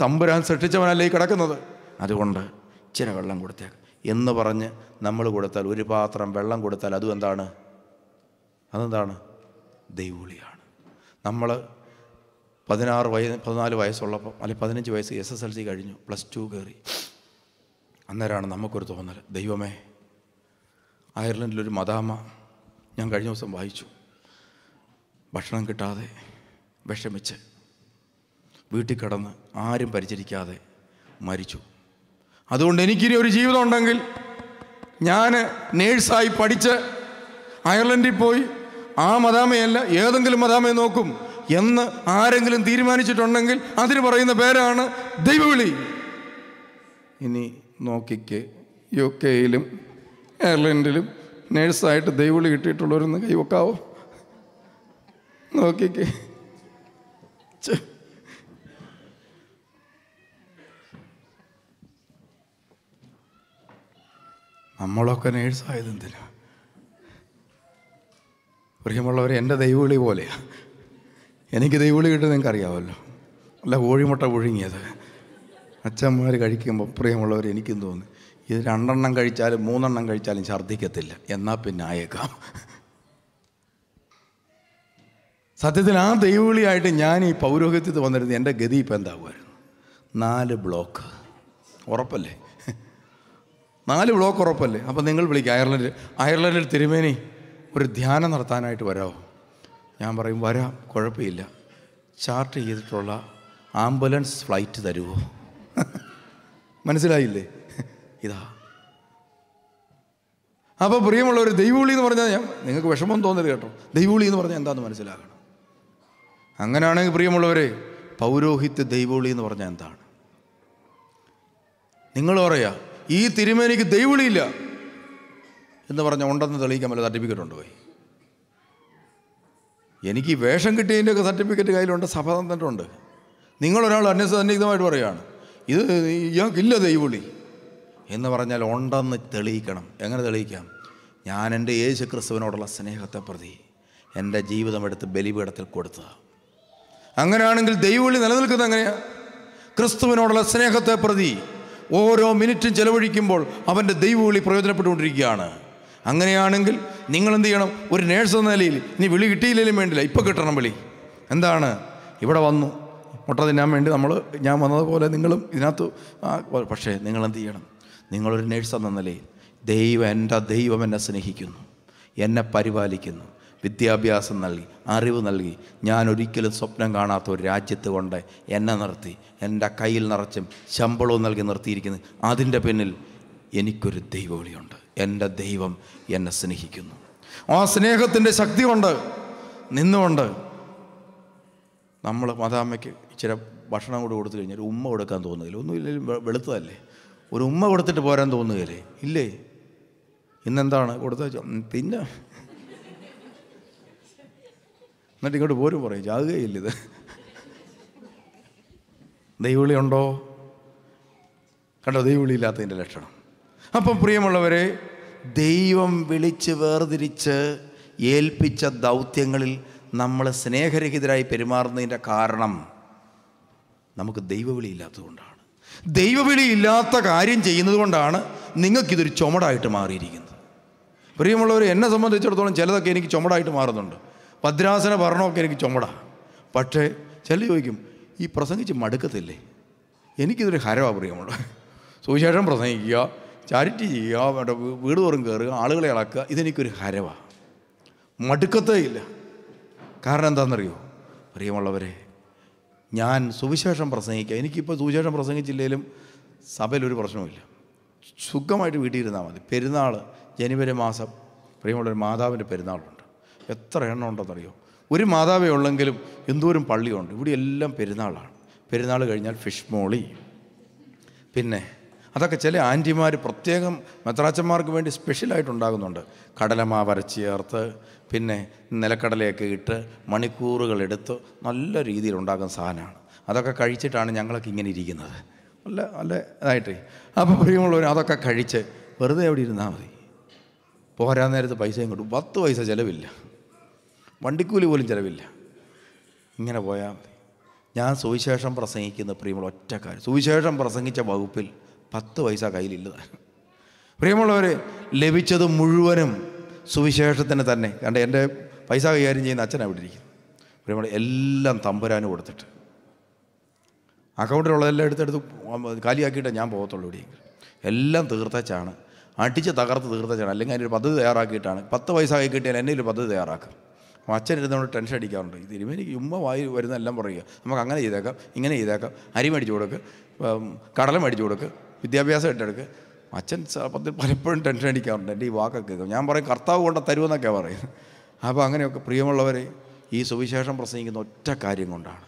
തമ്പുരാൻ സൃഷ്ടിച്ചവനല്ലേ കിടക്കുന്നത് അതുകൊണ്ട് ഇച്ചിരി വെള്ളം കൊടുത്തേക്ക് എന്ന് പറഞ്ഞ് നമ്മൾ കൊടുത്താൽ ഒരു പാത്രം വെള്ളം കൊടുത്താൽ അതും എന്താണ് അതെന്താണ് ദൈവളിയാണ് നമ്മൾ പതിനാറ് വയ പതിനാല് വയസ്സുള്ളപ്പോൾ അല്ലെ പതിനഞ്ച് വയസ്സ് എസ് എസ് എൽ സി കഴിഞ്ഞു പ്ലസ് ടു കയറി അന്നേരമാണ് നമുക്കൊരു തോന്നൽ ദൈവമേ അയർലൻഡിലൊരു മദാമ ഞാൻ കഴിഞ്ഞ ദിവസം വായിച്ചു ഭക്ഷണം കിട്ടാതെ വിഷമിച്ച് വീട്ടിൽ കിടന്ന് ആരും പരിചരിക്കാതെ മരിച്ചു അതുകൊണ്ട് എനിക്കിനി ഒരു ജീവിതം ഉണ്ടെങ്കിൽ ഞാൻ നേഴ്സായി പഠിച്ച് അയർലൻഡിൽ പോയി ആ മദാമയല്ല ഏതെങ്കിലും മദാമയെ നോക്കും എന്ന് ആരെങ്കിലും തീരുമാനിച്ചിട്ടുണ്ടെങ്കിൽ അതിന് പറയുന്ന പേരാണ് ദൈവവിളി ഇനി നോക്കിക്ക് യു കെയിലും എയർലൈനിലും നേഴ്സായിട്ട് ദൈവളി കിട്ടിയിട്ടുള്ളവരൊന്ന് കൈവക്കാവോ നോക്കിക്കേ നമ്മളൊക്കെ നേഴ്സായത് എന്തിനാ പ്രിയമുള്ളവർ എൻ്റെ ദൈവവിളി പോലെയാണ് എനിക്ക് ദൈവവിളി കിട്ടുന്നത് നിങ്ങൾക്ക് അറിയാമല്ലോ അല്ല കോഴിമുട്ട പുഴുങ്ങിയത് അച്ഛന്മാർ കഴിക്കുമ്പോൾ പ്രിയമുള്ളവർ എനിക്കും തോന്നി ഇത് രണ്ടെണ്ണം കഴിച്ചാലും മൂന്നെണ്ണം കഴിച്ചാലും ഛർദ്ദിക്കത്തില്ല എന്നാൽ പിന്നെ ആയേക്കാം സത്യത്തിൽ ആ ദൈവവിളിയായിട്ട് ഞാൻ ഈ പൗരോഹിത്യത്തിൽ വന്നിരുന്നു എൻ്റെ ഗതി ഇപ്പം എന്താകുമായിരുന്നു നാല് ബ്ലോക്ക് ഉറപ്പല്ലേ നാല് ബ്ലോക്ക് ഉറപ്പല്ലേ അപ്പം നിങ്ങൾ വിളിക്കുക അയർലൻഡ് അയർലൻഡിൽ തിരുമേനി ഒരു ധ്യാനം നടത്താനായിട്ട് വരാമോ ഞാൻ പറയും വരാം കുഴപ്പമില്ല ചാർട്ട് ചെയ്തിട്ടുള്ള ആംബുലൻസ് ഫ്ലൈറ്റ് തരുമോ മനസ്സിലായില്ലേ ഇതാ അപ്പോൾ ഒരു ദൈവവിളി എന്ന് പറഞ്ഞാൽ ഞാൻ നിങ്ങൾക്ക് വിഷമം തോന്നരുത് കേട്ടോ ദൈവവിളി എന്ന് പറഞ്ഞാൽ എന്താന്ന് മനസ്സിലാകണം അങ്ങനെയാണെങ്കിൽ പ്രിയമുള്ളവരെ പൗരോഹിത്യ ദൈവവിളി എന്ന് പറഞ്ഞാൽ എന്താണ് നിങ്ങൾ പറയാ ഈ തിരുമേനിക്ക് ദൈവവിളിയില്ല എന്ന് പറഞ്ഞാൽ ഉണ്ടെന്ന് തെളിയിക്കാൻ വല്ല സർട്ടിഫിക്കറ്റ് ഉണ്ടോ എനിക്ക് വേഷം വേഷം കിട്ടിയതിൻ്റെയൊക്കെ സർട്ടിഫിക്കറ്റ് കയ്യിലുണ്ട് സഭ തന്നിട്ടുണ്ട് നിങ്ങളൊരാൾ അന്യസന്നിഗ്ധമായിട്ട് പറയുകയാണ് ഇത് ഇയാൾക്കില്ല ദൈവവിളി എന്ന് പറഞ്ഞാൽ ഉണ്ടെന്ന് തെളിയിക്കണം എങ്ങനെ തെളിയിക്കാം ഞാൻ എൻ്റെ യേശു ക്രിസ്തുവിനോടുള്ള സ്നേഹത്തെ പ്രതി എൻ്റെ ജീവിതം എടുത്ത് ബലിപീഠത്തിൽ കൊടുത്തത് അങ്ങനെയാണെങ്കിൽ ദൈവവിളി നിലനിൽക്കുന്നത് എങ്ങനെയാണ് ക്രിസ്തുവിനോടുള്ള സ്നേഹത്തെ പ്രതി ഓരോ മിനിറ്റും ചെലവഴിക്കുമ്പോൾ അവൻ്റെ ദൈവവിളി പ്രയോജനപ്പെട്ടുകൊണ്ടിരിക്കുകയാണ് അങ്ങനെയാണെങ്കിൽ നിങ്ങൾ എന്ത് ചെയ്യണം ഒരു നേഴ്സ് എന്ന നിലയിൽ ഇനി വിളി കിട്ടിയില്ലെങ്കിലും വേണ്ടില്ല ഇപ്പോൾ കിട്ടണം വിളി എന്താണ് ഇവിടെ വന്നു മുട്ടതിനാൻ വേണ്ടി നമ്മൾ ഞാൻ വന്നതുപോലെ നിങ്ങളും ഇതിനകത്ത് പക്ഷേ നിങ്ങൾ എന്ത് ചെയ്യണം നിങ്ങളൊരു നേഴ്സ് എന്ന നിലയിൽ ദൈവം എൻ്റെ ദൈവം എന്നെ സ്നേഹിക്കുന്നു എന്നെ പരിപാലിക്കുന്നു വിദ്യാഭ്യാസം നൽകി അറിവ് നൽകി ഞാൻ ഒരിക്കലും സ്വപ്നം കാണാത്ത ഒരു രാജ്യത്ത് കൊണ്ട് എന്നെ നിർത്തി എൻ്റെ കയ്യിൽ നിറച്ചും ശമ്പളവും നൽകി നിർത്തിയിരിക്കുന്നു അതിൻ്റെ പിന്നിൽ എനിക്കൊരു ദൈവവിളിയുണ്ട് എൻ്റെ ദൈവം എന്നെ സ്നേഹിക്കുന്നു ആ സ്നേഹത്തിൻ്റെ ശക്തി കൊണ്ട് നിന്നുകൊണ്ട് നമ്മൾ മാതാമ്മയ്ക്ക് ഇച്ചിരി ഭക്ഷണം കൂടെ കൊടുത്തു കഴിഞ്ഞാൽ ഉമ്മ കൊടുക്കാൻ തോന്നുന്നില്ല ഒന്നുമില്ലെങ്കിലും വെളുത്തതല്ലേ ഒരു ഉമ്മ കൊടുത്തിട്ട് പോരാൻ തോന്നുകയില്ലേ ഇല്ലേ ഇന്നെന്താണ് കൊടുത്ത പിന്നെ എന്നിട്ട് ഇങ്ങോട്ട് പോരും പറയും ചാകുകയില്ല ഇത് ദൈവവിളി ഉണ്ടോ കണ്ടോ ദൈവവിളി ഇല്ലാത്തതിൻ്റെ ലക്ഷണം അപ്പം പ്രിയമുള്ളവരെ ദൈവം വിളിച്ച് വേർതിരിച്ച് ഏൽപ്പിച്ച ദൗത്യങ്ങളിൽ നമ്മൾ സ്നേഹരഹിതരായി പെരുമാറുന്നതിൻ്റെ കാരണം നമുക്ക് ദൈവവിളി ഇല്ലാത്തതുകൊണ്ടാണ് ദൈവവിളി ഇല്ലാത്ത കാര്യം ചെയ്യുന്നത് കൊണ്ടാണ് നിങ്ങൾക്കിതൊരു ചുമടായിട്ട് മാറിയിരിക്കുന്നത് പ്രിയമുള്ളവർ എന്നെ സംബന്ധിച്ചിടത്തോളം ചിലതൊക്കെ എനിക്ക് ചുമടായിട്ട് മാറുന്നുണ്ട് ഭദ്രാസന ഭരണമൊക്കെ എനിക്ക് ചുമട പക്ഷേ ചില ചോദിക്കും ഈ പ്രസംഗിച്ച് മടുക്കത്തില്ലേ എനിക്കിതൊരു ഹരവാണ് പ്രിയമുള്ളത് സുവിശേഷം പ്രസംഗിക്കുക ചാരിറ്റി ചെയ്യുക വീട് തോറും കയറുക ആളുകളെ ഇളക്കുക ഇതെനിക്കൊരു ഹരവാണ് മടുക്കത്തേ ഇല്ല കാരണം എന്താണെന്നറിയോ പ്രിയമുള്ളവരെ ഞാൻ സുവിശേഷം പ്രസംഗിക്കുക എനിക്കിപ്പോൾ സുവിശേഷം പ്രസംഗിച്ചില്ലെങ്കിലും സഭയിലൊരു പ്രശ്നവുമില്ല സുഖമായിട്ട് വീട്ടിൽ ഇരുന്നാൽ മതി പെരുന്നാൾ ജനുവരി മാസം പ്രിയമുള്ളൊരു മാതാവിൻ്റെ പെരുന്നാളുണ്ട് എത്ര എണ്ണം ഉണ്ടെന്നറിയോ ഒരു മാതാവേ ഉള്ളെങ്കിലും എന്തോരം പള്ളിയുണ്ട് ഇവിടെ എല്ലാം പെരുന്നാളാണ് പെരുന്നാൾ കഴിഞ്ഞാൽ ഫിഷ് മോളി പിന്നെ അതൊക്കെ ചില ആൻറ്റിമാർ പ്രത്യേകം മെത്രാച്ചന്മാർക്ക് വേണ്ടി സ്പെഷ്യലായിട്ട് ഉണ്ടാകുന്നുണ്ട് കടലമാവ് പിന്നെ നിലക്കടലയൊക്കെ ഇട്ട് മണിക്കൂറുകളെടുത്ത് നല്ല രീതിയിൽ ഉണ്ടാക്കുന്ന സാധനമാണ് അതൊക്കെ കഴിച്ചിട്ടാണ് ഞങ്ങളൊക്കെ ഇങ്ങനെ ഇരിക്കുന്നത് നല്ല നല്ല ഇതായിട്ട് അപ്പോൾ പ്രിയമുള്ളവർ അതൊക്കെ കഴിച്ച് വെറുതെ എവിടെ ഇരുന്നാൽ മതി പോരാ നേരത്ത് പൈസയും കിട്ടും പത്ത് പൈസ ചിലവില്ല വണ്ടിക്കൂലി പോലും ചിലവില്ല ഇങ്ങനെ പോയാൽ മതി ഞാൻ സുവിശേഷം പ്രസംഗിക്കുന്ന പ്രിയമുള്ള ഒറ്റക്കാർ സുവിശേഷം പ്രസംഗിച്ച വകുപ്പിൽ പത്ത് പൈസ കയ്യിലില്ല പ്രിയമുള്ളവർ ലഭിച്ചത് മുഴുവനും സുവിശേഷത്തിന് തന്നെ കണ്ട എൻ്റെ പൈസ കൈകാര്യം ചെയ്യുന്ന അച്ഛൻ അവിടെ ഇരിക്കും ഇവിടെ എല്ലാം തമ്പുരാന് കൊടുത്തിട്ട് അക്കൗണ്ടിലുള്ളതെല്ലാം എടുത്തെടുത്ത് കാലിയാക്കിയിട്ട് ഞാൻ പോകത്തുള്ളൂ ഇവിടെ എല്ലാം തീർത്തച്ചാണ് അടിച്ച് തകർത്ത് തീർത്തച്ചാണ് അല്ലെങ്കിൽ അതിനൊരു പദ്ധതി തയ്യാറാക്കിയിട്ടാണ് പത്ത് പൈസ കൈ കിട്ടിയാൽ എന്നെ ഒരു പദ്ധതി തയ്യാറാക്കും അപ്പോൾ അച്ഛൻ ഇരുന്നുകൊണ്ട് ടെൻഷൻ അടിക്കാറുണ്ട് ഈ എനിക്ക് ഉമ്മ വായി വരുന്ന എല്ലാം പറയുക നമുക്ക് അങ്ങനെ ചെയ്തേക്കാം ഇങ്ങനെ ചെയ്തേക്കാം അരി മേടിച്ചു കൊടുക്കുക കടല മേടിച്ചു കൊടുക്കുക വിദ്യാഭ്യാസം ഇട്ടെടുക്ക് അച്ഛൻ പത്തിൽ പലപ്പോഴും ടെൻഷൻ അടിക്കാറുണ്ട് എൻ്റെ ഈ വാക്കൊക്കെ കേൾക്കും ഞാൻ പറയും കർത്താവ് കൊണ്ട് തരുമെന്നൊക്കെ പറയും അപ്പോൾ അങ്ങനെയൊക്കെ പ്രിയമുള്ളവരെ ഈ സുവിശേഷം പ്രസംഗിക്കുന്ന ഒറ്റ കാര്യം കൊണ്ടാണ്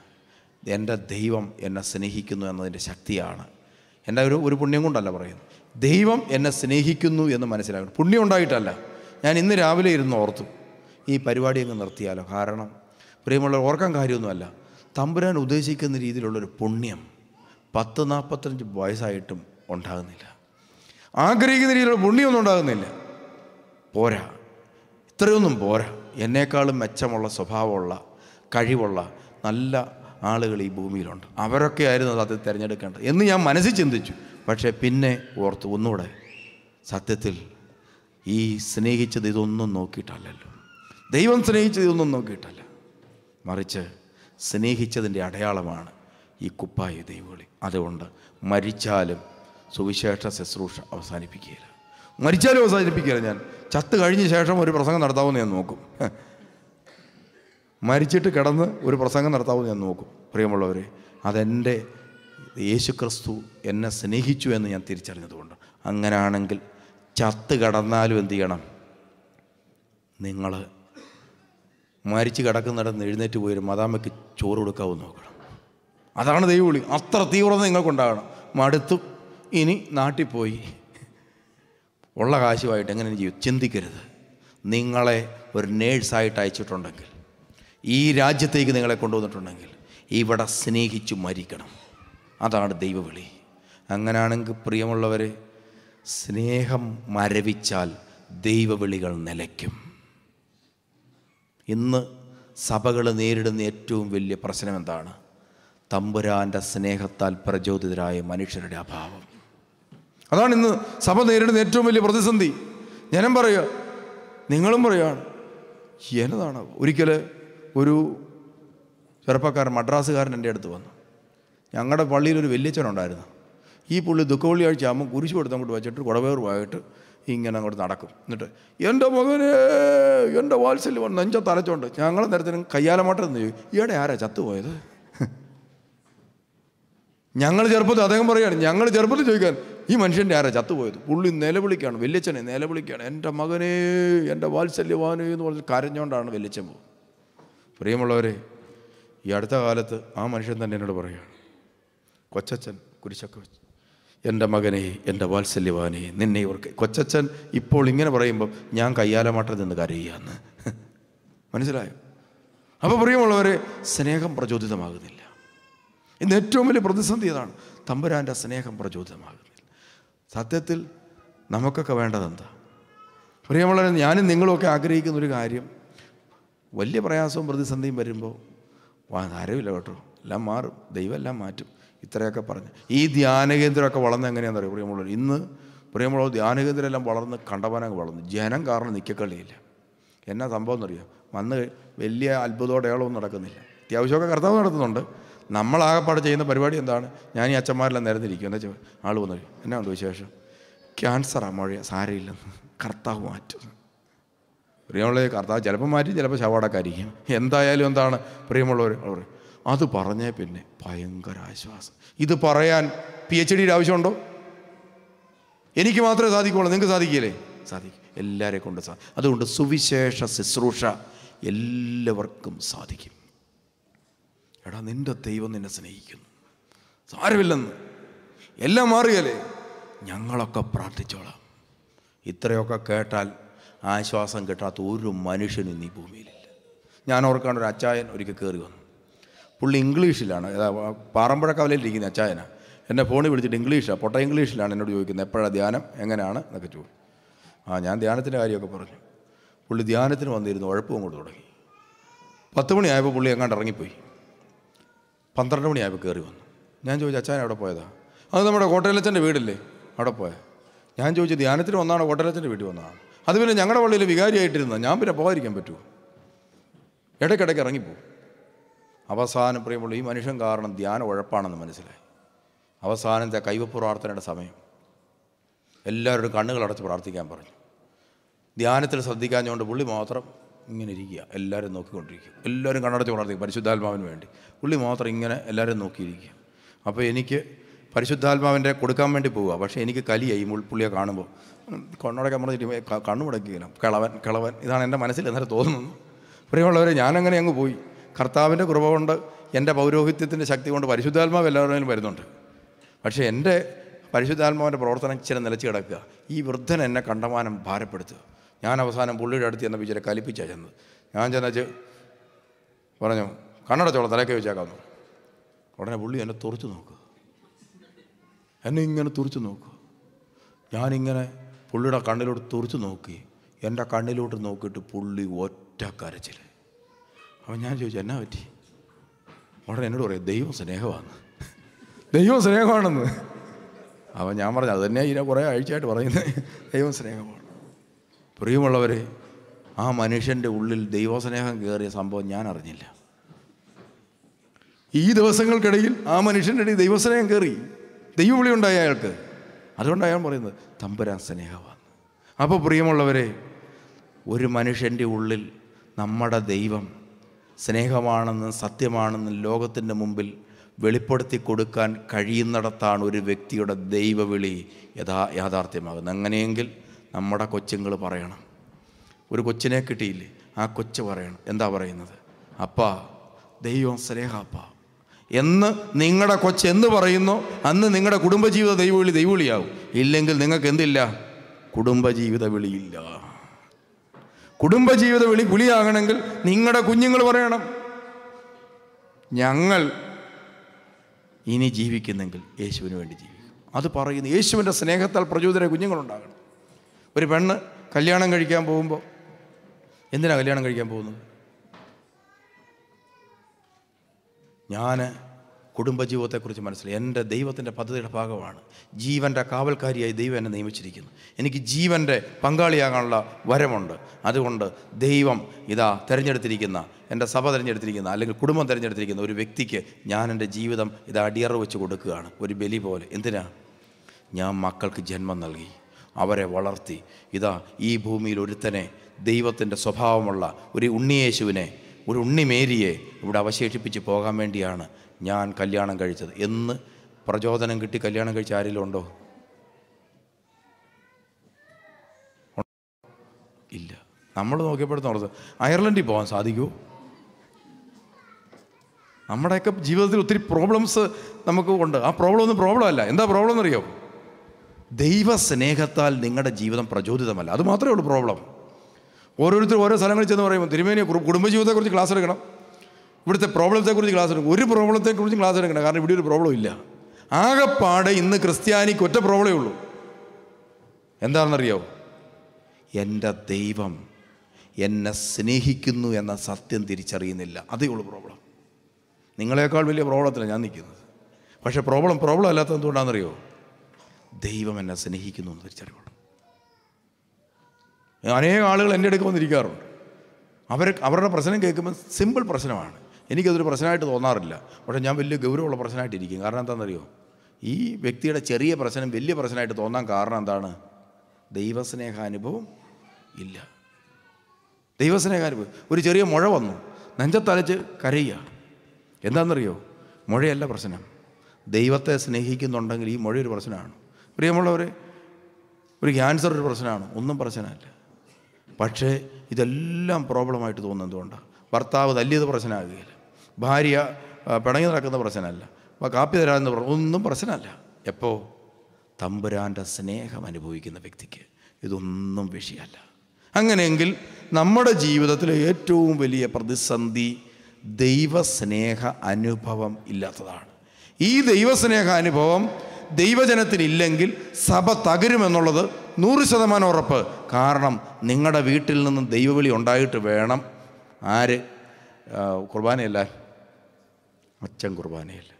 എൻ്റെ ദൈവം എന്നെ സ്നേഹിക്കുന്നു എന്നതിൻ്റെ ശക്തിയാണ് എൻ്റെ ഒരു ഒരു പുണ്യം കൊണ്ടല്ല പറയുന്നത് ദൈവം എന്നെ സ്നേഹിക്കുന്നു എന്ന് മനസ്സിലാക്കണം പുണ്യം ഉണ്ടായിട്ടല്ല ഞാൻ ഇന്ന് രാവിലെ ഇരുന്ന് ഓർത്തു ഈ പരിപാടി അങ്ങ് നിർത്തിയാലോ കാരണം പ്രിയമുള്ളവർ ഓർക്കാൻ കാര്യമൊന്നുമല്ല തമ്പുരാൻ ഉദ്ദേശിക്കുന്ന രീതിയിലുള്ളൊരു പുണ്യം പത്ത് നാൽപ്പത്തഞ്ച് വയസ്സായിട്ടും ഉണ്ടാകുന്നില്ല ആഗ്രഹിക്കുന്ന രീതിയിലുള്ള പുണ്യമൊന്നും ഉണ്ടാകുന്നില്ല പോരാ ഇത്രയൊന്നും പോരാ എന്നേക്കാളും മെച്ചമുള്ള സ്വഭാവമുള്ള കഴിവുള്ള നല്ല ആളുകൾ ഈ ഭൂമിയിലുണ്ട് അവരൊക്കെ ആയിരുന്നു സത്യം തിരഞ്ഞെടുക്കേണ്ടത് എന്ന് ഞാൻ മനസ്സിൽ ചിന്തിച്ചു പക്ഷേ പിന്നെ ഓർത്തു ഒന്നുകൂടെ സത്യത്തിൽ ഈ സ്നേഹിച്ചത് ഇതൊന്നും നോക്കിയിട്ടല്ലല്ലോ ദൈവം സ്നേഹിച്ചത് ഇതൊന്നും നോക്കിയിട്ടല്ല മറിച്ച് സ്നേഹിച്ചതിൻ്റെ അടയാളമാണ് ഈ കുപ്പായ ദൈവളി അതുകൊണ്ട് മരിച്ചാലും സുവിശേഷ ശുശ്രൂഷ അവസാനിപ്പിക്കുകയില്ല മരിച്ചാലും അവസാനിപ്പിക്കുകയില്ല ഞാൻ ചത്ത് കഴിഞ്ഞ ശേഷം ഒരു പ്രസംഗം നടത്താമെന്ന് ഞാൻ നോക്കും മരിച്ചിട്ട് കിടന്ന് ഒരു പ്രസംഗം നടത്താമെന്ന് ഞാൻ നോക്കും പ്രിയമുള്ളവരെ അതെൻ്റെ യേശു ക്രിസ്തു എന്നെ സ്നേഹിച്ചു എന്ന് ഞാൻ തിരിച്ചറിഞ്ഞതുകൊണ്ട് അങ്ങനെയാണെങ്കിൽ ചത്ത് കിടന്നാലും എന്തു ചെയ്യണം നിങ്ങൾ മരിച്ചു കിടക്കുന്നിടത്ത് എഴുന്നേറ്റ് പോയൊരു ഒരു മതാമയ്ക്ക് ചോറ് കൊടുക്കാവും നോക്കണം അതാണ് ദൈവവിളി അത്ര തീവ്രത നിങ്ങൾക്കുണ്ടാകണം മടുത്തും ഇനി നാട്ടിൽ പോയി ഉള്ള കാശുമായിട്ട് എങ്ങനെ ചെയ്യും ചിന്തിക്കരുത് നിങ്ങളെ ഒരു നേഴ്സായിട്ട് അയച്ചിട്ടുണ്ടെങ്കിൽ ഈ രാജ്യത്തേക്ക് നിങ്ങളെ കൊണ്ടുവന്നിട്ടുണ്ടെങ്കിൽ ഇവിടെ സ്നേഹിച്ചു മരിക്കണം അതാണ് ദൈവവിളി അങ്ങനെയാണെങ്കിൽ പ്രിയമുള്ളവരെ സ്നേഹം മരവിച്ചാൽ ദൈവവിളികൾ നിലയ്ക്കും ഇന്ന് സഭകൾ നേരിടുന്ന ഏറ്റവും വലിയ പ്രശ്നം എന്താണ് തമ്പുരാൻ്റെ സ്നേഹത്താൽ പ്രചോദിതരായ മനുഷ്യരുടെ അഭാവം അതാണ് ഇന്ന് സഭ നേരിടുന്ന ഏറ്റവും വലിയ പ്രതിസന്ധി ഞാനും പറയുക നിങ്ങളും പറയുകയാണ് എന്നതാണ് ഒരിക്കൽ ഒരു ചെറുപ്പക്കാരൻ മദ്രാസുകാരൻ എൻ്റെ അടുത്ത് വന്നു ഞങ്ങളുടെ പള്ളിയിൽ ഒരു വലിയച്ഛനുണ്ടായിരുന്നു ഈ പുള്ളി ദുഃഖവെള്ളിയാഴ്ച ആകുമ്പോൾ കുരിശു കൊടുത്ത് അങ്ങോട്ട് വെച്ചിട്ട് കുടവേറുമായിട്ട് ഇങ്ങനെ അങ്ങോട്ട് നടക്കും എന്നിട്ട് എൻ്റെ മകനെ എൻ്റെ വാത്സല്യം വന്നു നെഞ്ച തലച്ചോണ്ട് ഞങ്ങളെ നേരത്തിനും കയ്യാലമാട്ടം എന്ന് ചോദിക്കും ഈയിടെ ആരാ ചത്തുപോയത് ഞങ്ങൾ ചെറുപ്പത്തിൽ അദ്ദേഹം പറയുകയാണ് ഞങ്ങൾ ചെറുപ്പത്തിൽ ചോദിക്കാൻ ഈ മനുഷ്യൻ്റെ ആരാ ചത്തുപോയത് പുള്ളി നിലവിളിക്കുകയാണ് വല്യച്ഛനെ നിലവിളിക്കുകയാണ് എൻ്റെ മകനെ എൻ്റെ വാത്സല്യവാനേ എന്ന് പറഞ്ഞ് കരഞ്ഞുകൊണ്ടാണ് വെല്ലച്ചൻ പോകുന്നത് പ്രിയമുള്ളവരെ ഈ അടുത്ത കാലത്ത് ആ മനുഷ്യൻ തന്നെ എന്നോട് പറയുകയാണ് കൊച്ചച്ഛൻ കുരിശക്ക വെച്ച് എൻ്റെ മകനെ എൻ്റെ വാത്സല്യവാനെ നിന്നെ ഇവർക്ക് കൊച്ചച്ഛൻ ഇപ്പോൾ ഇങ്ങനെ പറയുമ്പോൾ ഞാൻ കയ്യാലമാട്ടം നിന്ന് കരയുകയാണ് മനസ്സിലായോ അപ്പോൾ പ്രിയമുള്ളവരെ സ്നേഹം പ്രചോദിതമാകുന്നില്ല ഇന്ന് ഏറ്റവും വലിയ പ്രതിസന്ധി ഇതാണ് തമ്പുരാൻ്റെ സ്നേഹം പ്രചോദിതമാകുന്നില്ല സത്യത്തിൽ നമുക്കൊക്കെ വേണ്ടതെന്താ പ്രിയമുള്ളവരെ ഞാനും നിങ്ങളുമൊക്കെ ആഗ്രഹിക്കുന്നൊരു കാര്യം വലിയ പ്രയാസവും പ്രതിസന്ധിയും വരുമ്പോൾ വാ കാര്യമില്ല കേട്ടോ എല്ലാം മാറും ദൈവം എല്ലാം മാറ്റും ഇത്രയൊക്കെ പറഞ്ഞ് ഈ ധ്യാനകേന്ദ്രമൊക്കെ വളർന്ന് എങ്ങനെയാണെന്ന് അറിയാം പ്രിയമുള്ളവർ ഇന്ന് പ്രിയമുള്ളവർ ധ്യാനകേന്ദ്രം എല്ലാം വളർന്ന് കണ്ടവാനങ്ങ് വളർന്നു ജനം കാരണം നിൽക്കക്കളിയില്ല എന്നാ സംഭവം എന്നറിയാം വന്ന് വലിയ അത്ഭുതത്തോടെ നടക്കുന്നില്ല അത്യാവശ്യമൊക്കെ കർത്താവ് നടത്തുന്നുണ്ട് നമ്മളാകെപ്പാട് ചെയ്യുന്ന പരിപാടി എന്താണ് ഞാൻ ഈ അച്ഛന്മാരെല്ലാം നിരന്നിരിക്കും എന്താ വെച്ചാൽ ആൾ വന്നു എന്നാ ഉണ്ട് വിശേഷം ക്യാൻസറാ മഴ സാരയില്ലെന്ന് കർത്താവ് മാറ്റുന്നു പ്രിയമുള്ളവർ കർത്താവ് ചിലപ്പോൾ മാറ്റി ചിലപ്പോൾ ശവടക്കായിരിക്കും എന്തായാലും എന്താണ് പ്രിയമുള്ളവർ അവർ അത് പറഞ്ഞേ പിന്നെ ഭയങ്കര ആശ്വാസം ഇത് പറയാൻ പി എച്ച് ഡിയുടെ ആവശ്യമുണ്ടോ എനിക്ക് മാത്രമേ സാധിക്കുള്ളൂ നിങ്ങൾക്ക് സാധിക്കില്ലേ സാധിക്കും എല്ലാവരെ കൊണ്ട് സാധിക്കും അതുകൊണ്ട് സുവിശേഷ ശുശ്രൂഷ എല്ലാവർക്കും സാധിക്കും എടാ നിൻ്റെ ദൈവം നിന്നെ സ്നേഹിക്കുന്നു സാരമില്ലെന്ന് എല്ലാം മാറിയല്ലേ ഞങ്ങളൊക്കെ പ്രാർത്ഥിച്ചോളാം ഇത്രയൊക്കെ കേട്ടാൽ ആശ്വാസം കിട്ടാത്ത ഒരു മനുഷ്യനും ഈ ഭൂമിയിലില്ല ഞാൻ ഓർക്കാണ്ട് ഒരു അച്ചായൻ ഒരിക്കൽ കയറി വന്നു പുള്ളി ഇംഗ്ലീഷിലാണ് പാറമ്പുഴ ഇരിക്കുന്ന അച്ചായനാണ് എന്നെ ഫോണിൽ വിളിച്ചിട്ട് ഇംഗ്ലീഷാണ് പൊട്ട ഇംഗ്ലീഷിലാണ് എന്നോട് ചോദിക്കുന്നത് എപ്പോഴാണ് ധ്യാനം എങ്ങനെയാണ് എന്നൊക്കെ ചോദിച്ചു ആ ഞാൻ ധ്യാനത്തിൻ്റെ കാര്യമൊക്കെ പറഞ്ഞു പുള്ളി ധ്യാനത്തിന് വന്നിരുന്നു ഉഴപ്പവും കൊണ്ട് തുടങ്ങി പത്ത് മണിയായപ്പോൾ പുള്ളി എങ്ങാണ്ട് ഇറങ്ങിപ്പോയി പന്ത്രണ്ട് മണിയായപ്പോൾ കയറി വന്നു ഞാൻ ചോദിച്ചു അച്ഛൻ അവിടെ പോയതാ അത് നമ്മുടെ കോട്ടയിലച്ചൻ്റെ വീടില്ലേ അവിടെ പോയാൽ ഞാൻ ചോദിച്ചു ധ്യാനത്തിന് വന്നാണ് കോട്ടയിലച്ചൻ്റെ വീട്ടിൽ വന്നതാണ് അത് പിന്നെ ഞങ്ങളുടെ പള്ളിയിൽ വികാരിയായിട്ടിരുന്ന ഞാൻ പിന്നെ പോകാതിരിക്കാൻ പറ്റുമോ ഇടയ്ക്കിടയ്ക്ക് ഇറങ്ങിപ്പോവും അവസാനം പറയുമ്പോൾ ഈ മനുഷ്യൻ കാരണം ധ്യാനം ഉഴപ്പാണെന്ന് മനസ്സിലായി അവസാനത്തെ കൈവപ്രാർത്ഥനയുടെ പ്രാർത്ഥനയുടെ സമയം എല്ലാവരുടെയും കണ്ണുകൾ അടച്ച് പ്രാർത്ഥിക്കാൻ പറഞ്ഞു ധ്യാനത്തിൽ ശ്രദ്ധിക്കാഞ്ഞുകൊണ്ട് പുള്ളി മാത്രം ഇങ്ങനെ ഇരിക്കുക എല്ലാവരും നോക്കിക്കൊണ്ടിരിക്കുക എല്ലാവരും കണ്ണടച്ച് ഉണർത്തി പരിശുദ്ധാത്മാവിന് വേണ്ടി പുള്ളി മാത്രം ഇങ്ങനെ എല്ലാവരും നോക്കിയിരിക്കുക അപ്പോൾ എനിക്ക് പരിശുദ്ധാത്മാവിൻ്റെ കൊടുക്കാൻ വേണ്ടി പോവുക പക്ഷേ എനിക്ക് കലിയായി പുള്ളിയെ കാണുമ്പോൾ കണ്ണടക്കാൻ പറഞ്ഞിട്ട് കണ്ണുമുടക്കിയില്ല കിളവൻ കിളവൻ ഇതാണ് എൻ്റെ മനസ്സിൽ എന്നാലും തോന്നുന്നു പ്രിയമുള്ളവരെ ഞാനങ്ങനെ അങ്ങ് പോയി കർത്താവിൻ്റെ കൃപ കൊണ്ട് എൻ്റെ പൗരോഹിത്യത്തിൻ്റെ ശക്തി കൊണ്ട് പരിശുദ്ധാത്മാവ് എല്ലാവരും വരുന്നുണ്ട് പക്ഷേ എൻ്റെ പരിശുദ്ധാത്മാവിൻ്റെ പ്രവർത്തനം ചില നിലച്ച് കിടക്കുക ഈ വൃദ്ധൻ എന്നെ കണ്ടമാനം ഭാരപ്പെടുത്തുക ഞാൻ അവസാനം പുള്ളിയുടെ അടുത്ത് ചെന്ന പിച്ചിലെ കലിപ്പിച്ചാണ് ചെന്നത് ഞാൻ ചെന്നച്ച് പറഞ്ഞു കണ്ണടച്ചോളം തലക്കെ വെച്ചേക്കാമെന്ന് ഉടനെ പുള്ളി എന്നെ തുറച്ചു നോക്കുക എന്നെ ഇങ്ങനെ തുറച്ചു നോക്കുക ഞാനിങ്ങനെ പുള്ളിയുടെ കണ്ണിലോട്ട് തുറച്ചു നോക്കി എൻ്റെ കണ്ണിലോട്ട് നോക്കിയിട്ട് പുള്ളി ഒറ്റ കരച്ചിൽ അപ്പം ഞാൻ ചോദിച്ചു എന്നാ പറ്റി ഉടനെ എന്നോട് പറയാം ദൈവം സ്നേഹമാണ് ദൈവം സ്നേഹമാണെന്ന് അപ്പം ഞാൻ പറഞ്ഞു അത് തന്നെ ഇതിനെ കുറേ ആഴ്ചയായിട്ട് പറയുന്നത് ദൈവം സ്നേഹമാണ് പ്രിയമുള്ളവരെ ആ മനുഷ്യൻ്റെ ഉള്ളിൽ ദൈവസ്നേഹം കയറിയ സംഭവം ഞാൻ അറിഞ്ഞില്ല ഈ ദിവസങ്ങൾക്കിടയിൽ ആ മനുഷ്യൻ്റെ ഇടയിൽ ദൈവസ്നേഹം കയറി ദൈവവിളി ഉണ്ടായി അയാൾക്ക് അതുകൊണ്ടാണ് അയാൾ പറയുന്നത് തമ്പുരാൻ സ്നേഹമാണ് അപ്പോൾ പ്രിയമുള്ളവരെ ഒരു മനുഷ്യൻ്റെ ഉള്ളിൽ നമ്മുടെ ദൈവം സ്നേഹമാണെന്നും സത്യമാണെന്നും ലോകത്തിൻ്റെ മുമ്പിൽ വെളിപ്പെടുത്തി കൊടുക്കാൻ കഴിയുന്നിടത്താണ് ഒരു വ്യക്തിയുടെ ദൈവവിളി യഥാ യാഥാർത്ഥ്യമാകുന്നത് അങ്ങനെയെങ്കിൽ നമ്മുടെ കൊച്ചുങ്ങൾ പറയണം ഒരു കൊച്ചിനെ കിട്ടിയില്ലേ ആ കൊച്ചു പറയണം എന്താ പറയുന്നത് അപ്പാ ദൈവം സ്നേഹാപ്പ എന്ന് നിങ്ങളുടെ കൊച്ച് എന്ന് പറയുന്നു അന്ന് നിങ്ങളുടെ കുടുംബജീവിത ദൈവവിളി ദൈവവിളിയാവും ഇല്ലെങ്കിൽ നിങ്ങൾക്ക് എന്തില്ല കുടുംബജീവിത വിളിയില്ല കുടുംബജീവിത വിളി വിളിയാകണമെങ്കിൽ നിങ്ങളുടെ കുഞ്ഞുങ്ങൾ പറയണം ഞങ്ങൾ ഇനി ജീവിക്കുന്നെങ്കിൽ യേശുവിന് വേണ്ടി ജീവിക്കും അത് പറയുന്നു യേശുവിൻ്റെ സ്നേഹത്താൽ പ്രചോദന കുഞ്ഞുങ്ങളുണ്ടാകണം ഒരു പെണ്ണ് കല്യാണം കഴിക്കാൻ പോകുമ്പോൾ എന്തിനാണ് കല്യാണം കഴിക്കാൻ പോകുന്നത് ഞാൻ കുടുംബജീവിതത്തെക്കുറിച്ച് മനസ്സിലായി എൻ്റെ ദൈവത്തിൻ്റെ പദ്ധതിയുടെ ഭാഗമാണ് ജീവൻ്റെ കാവൽക്കാരിയായി ദൈവം എന്നെ നിയമിച്ചിരിക്കുന്നു എനിക്ക് ജീവൻ്റെ പങ്കാളിയാകാനുള്ള വരമുണ്ട് അതുകൊണ്ട് ദൈവം ഇതാ തിരഞ്ഞെടുത്തിരിക്കുന്ന എൻ്റെ സഭ തിരഞ്ഞെടുത്തിരിക്കുന്ന അല്ലെങ്കിൽ കുടുംബം തിരഞ്ഞെടുത്തിരിക്കുന്ന ഒരു വ്യക്തിക്ക് ഞാൻ എൻ്റെ ജീവിതം ഇത് അടിയറ വെച്ച് കൊടുക്കുകയാണ് ഒരു ബലി പോലെ എന്തിനാ ഞാൻ മക്കൾക്ക് ജന്മം നൽകി അവരെ വളർത്തി ഇതാ ഈ ഭൂമിയിൽ ഒരുത്തനെ ദൈവത്തിൻ്റെ സ്വഭാവമുള്ള ഒരു ഉണ്ണിയേശുവിനെ ഒരു ഉണ്ണിമേരിയെ ഇവിടെ അവശേഷിപ്പിച്ച് പോകാൻ വേണ്ടിയാണ് ഞാൻ കല്യാണം കഴിച്ചത് എന്ന് പ്രചോദനം കിട്ടി കല്യാണം കഴിച്ച ആരെങ്കിലും ഉണ്ടോ ഇല്ല നമ്മൾ നോക്കിയപ്പോഴത്തെ അയർലൻഡിൽ പോകാൻ സാധിക്കുമോ നമ്മുടെയൊക്കെ ജീവിതത്തിൽ ഒത്തിരി പ്രോബ്ലംസ് നമുക്ക് ഉണ്ട് ആ പ്രോബ്ലം ഒന്നും പ്രോബ്ലം അല്ല എന്താ പ്രോബ്ലം എന്നറിയാമോ ദൈവസ്നേഹത്താൽ നിങ്ങളുടെ ജീവിതം പ്രചോദിതമല്ല അത് മാത്രമേ ഉള്ളൂ പ്രോബ്ലം ഓരോരുത്തരും ഓരോ സ്ഥലങ്ങളിൽ ചെന്ന് പറയുമ്പോൾ തിരുമേനിയെ കുടുംബജീവിതത്തെക്കുറിച്ച് ക്ലാസ് എടുക്കണം ഇവിടുത്തെ പ്രോബ്ലത്തെക്കുറിച്ച് ക്ലാസ് എടുക്കണം ഒരു പ്രോബ്ലത്തെക്കുറിച്ച് ക്ലാസ് എടുക്കണം കാരണം ഇവിടെ ഒരു പ്രോബ്ലം ഇല്ല ആകെപ്പാടെ ഇന്ന് ക്രിസ്ത്യാനിക്ക് ഒറ്റ പ്രോബ്ലമേ ഉള്ളൂ എന്താണെന്നറിയാവോ എൻ്റെ ദൈവം എന്നെ സ്നേഹിക്കുന്നു എന്ന സത്യം തിരിച്ചറിയുന്നില്ല അതേ ഉള്ളൂ പ്രോബ്ലം നിങ്ങളെക്കാൾ വലിയ പ്രോബ്ലത്തിലാണ് ഞാൻ നിൽക്കുന്നത് പക്ഷേ പ്രോബ്ലം പ്രോബ്ലം അല്ലാത്ത എന്തുകൊണ്ടാണെന്നറിയോ ദൈവം എന്നെ സ്നേഹിക്കുന്നു എന്ന് തിരിച്ചറിവുള്ളൂ അനേക ആളുകൾ എൻ്റെ അടുക്ക് വന്നിരിക്കാറുണ്ട് അവർ അവരുടെ പ്രശ്നം കേൾക്കുമ്പോൾ സിമ്പിൾ പ്രശ്നമാണ് എനിക്കതൊരു പ്രശ്നമായിട്ട് തോന്നാറില്ല പക്ഷെ ഞാൻ വലിയ ഗൗരവമുള്ള പ്രശ്നമായിട്ട് ഇരിക്കും കാരണം എന്താണെന്നറിയോ ഈ വ്യക്തിയുടെ ചെറിയ പ്രശ്നം വലിയ പ്രശ്നമായിട്ട് തോന്നാൻ കാരണം എന്താണ് ദൈവസ്നേഹാനുഭവം ഇല്ല ദൈവസ്നേഹാനുഭവം ഒരു ചെറിയ മുഴ വന്നു നെഞ്ചത്തലച്ച് കരയുക എന്താണെന്നറിയോ മുഴയല്ല പ്രശ്നം ദൈവത്തെ സ്നേഹിക്കുന്നുണ്ടെങ്കിൽ ഈ മുഴയൊരു പ്രശ്നമാണ് പ്രിയമുള്ളവരെ ഒരു ക്യാൻസർ ഒരു പ്രശ്നമാണ് ഒന്നും പ്രശ്നമല്ല പക്ഷേ ഇതെല്ലാം പ്രോബ്ലമായിട്ട് തോന്നുന്നത് എന്തുകൊണ്ടാണ് ഭർത്താവ് തല്ലിയത് പ്രശ്നമാകുകയില്ല ഭാര്യ പിണങ്ങി നടക്കുന്ന പ്രശ്നമല്ല അപ്പോൾ കാപ്പി തരാമെന്ന് ഒന്നും പ്രശ്നമല്ല എപ്പോൾ തമ്പുരാൻ്റെ സ്നേഹം അനുഭവിക്കുന്ന വ്യക്തിക്ക് ഇതൊന്നും വിഷയമല്ല അങ്ങനെയെങ്കിൽ നമ്മുടെ ജീവിതത്തിലെ ഏറ്റവും വലിയ പ്രതിസന്ധി ദൈവസ്നേഹ അനുഭവം ഇല്ലാത്തതാണ് ഈ ദൈവസ്നേഹ അനുഭവം ദൈവജനത്തിനില്ലെങ്കിൽ സഭ തകരുമെന്നുള്ളത് നൂറ് ശതമാനം ഉറപ്പ് കാരണം നിങ്ങളുടെ വീട്ടിൽ നിന്ന് ദൈവവിളി ഉണ്ടായിട്ട് വേണം ആര് കുർബാനയല്ല അച്ഛൻ കുർബാനയല്ല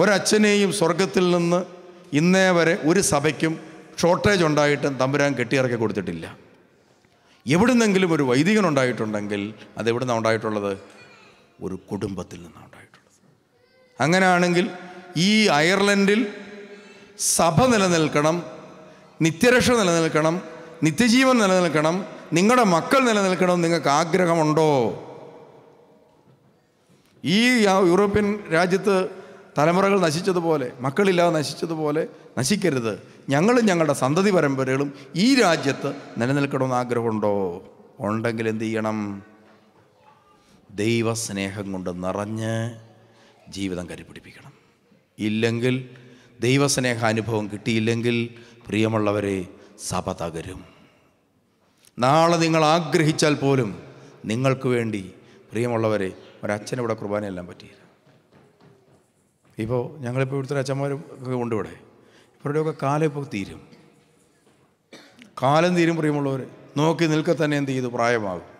ഒരച്ഛനെയും സ്വർഗത്തിൽ നിന്ന് ഇന്നേ വരെ ഒരു സഭയ്ക്കും ഷോർട്ടേജ് ഉണ്ടായിട്ടും തമ്പുരാൻ കെട്ടിയിറക്കി കൊടുത്തിട്ടില്ല എവിടുന്നെങ്കിലും ഒരു വൈദികൻ ഉണ്ടായിട്ടുണ്ടെങ്കിൽ അത് ഉണ്ടായിട്ടുള്ളത് ഒരു കുടുംബത്തിൽ നിന്നാണ് ഉണ്ടായിട്ടുള്ളത് അങ്ങനെയാണെങ്കിൽ ഈ അയർലൻഡിൽ സഭ നിലനിൽക്കണം നിത്യരക്ഷ നിലനിൽക്കണം നിത്യജീവൻ നിലനിൽക്കണം നിങ്ങളുടെ മക്കൾ നിലനിൽക്കണം നിങ്ങൾക്ക് ആഗ്രഹമുണ്ടോ ഈ യൂറോപ്യൻ രാജ്യത്ത് തലമുറകൾ നശിച്ചതുപോലെ മക്കളില്ലാതെ നശിച്ചതുപോലെ നശിക്കരുത് ഞങ്ങളും ഞങ്ങളുടെ സന്തതി പരമ്പരകളും ഈ രാജ്യത്ത് നിലനിൽക്കണമെന്ന് ആഗ്രഹമുണ്ടോ ഉണ്ടെങ്കിൽ എന്ത് ചെയ്യണം ദൈവസ്നേഹം കൊണ്ട് നിറഞ്ഞ് ജീവിതം കരിപിടിപ്പിക്കണം ഇല്ലെങ്കിൽ അനുഭവം കിട്ടിയില്ലെങ്കിൽ പ്രിയമുള്ളവരെ സഭ തകരും നാളെ നിങ്ങൾ ആഗ്രഹിച്ചാൽ പോലും നിങ്ങൾക്ക് വേണ്ടി പ്രിയമുള്ളവരെ ഒരച്ഛനിവിടെ കുർബാനയെല്ലാം പറ്റിയില്ല ഇപ്പോൾ ഞങ്ങളിപ്പോൾ ഇവിടുത്തെ അച്ഛന്മാർ ഒക്കെ ഉണ്ട് ഇവരുടെയൊക്കെ കാലം ഇപ്പോൾ തീരും കാലം തീരും പ്രിയമുള്ളവർ നോക്കി നിൽക്കെ തന്നെ എന്ത് ചെയ്തു പ്രായമാകും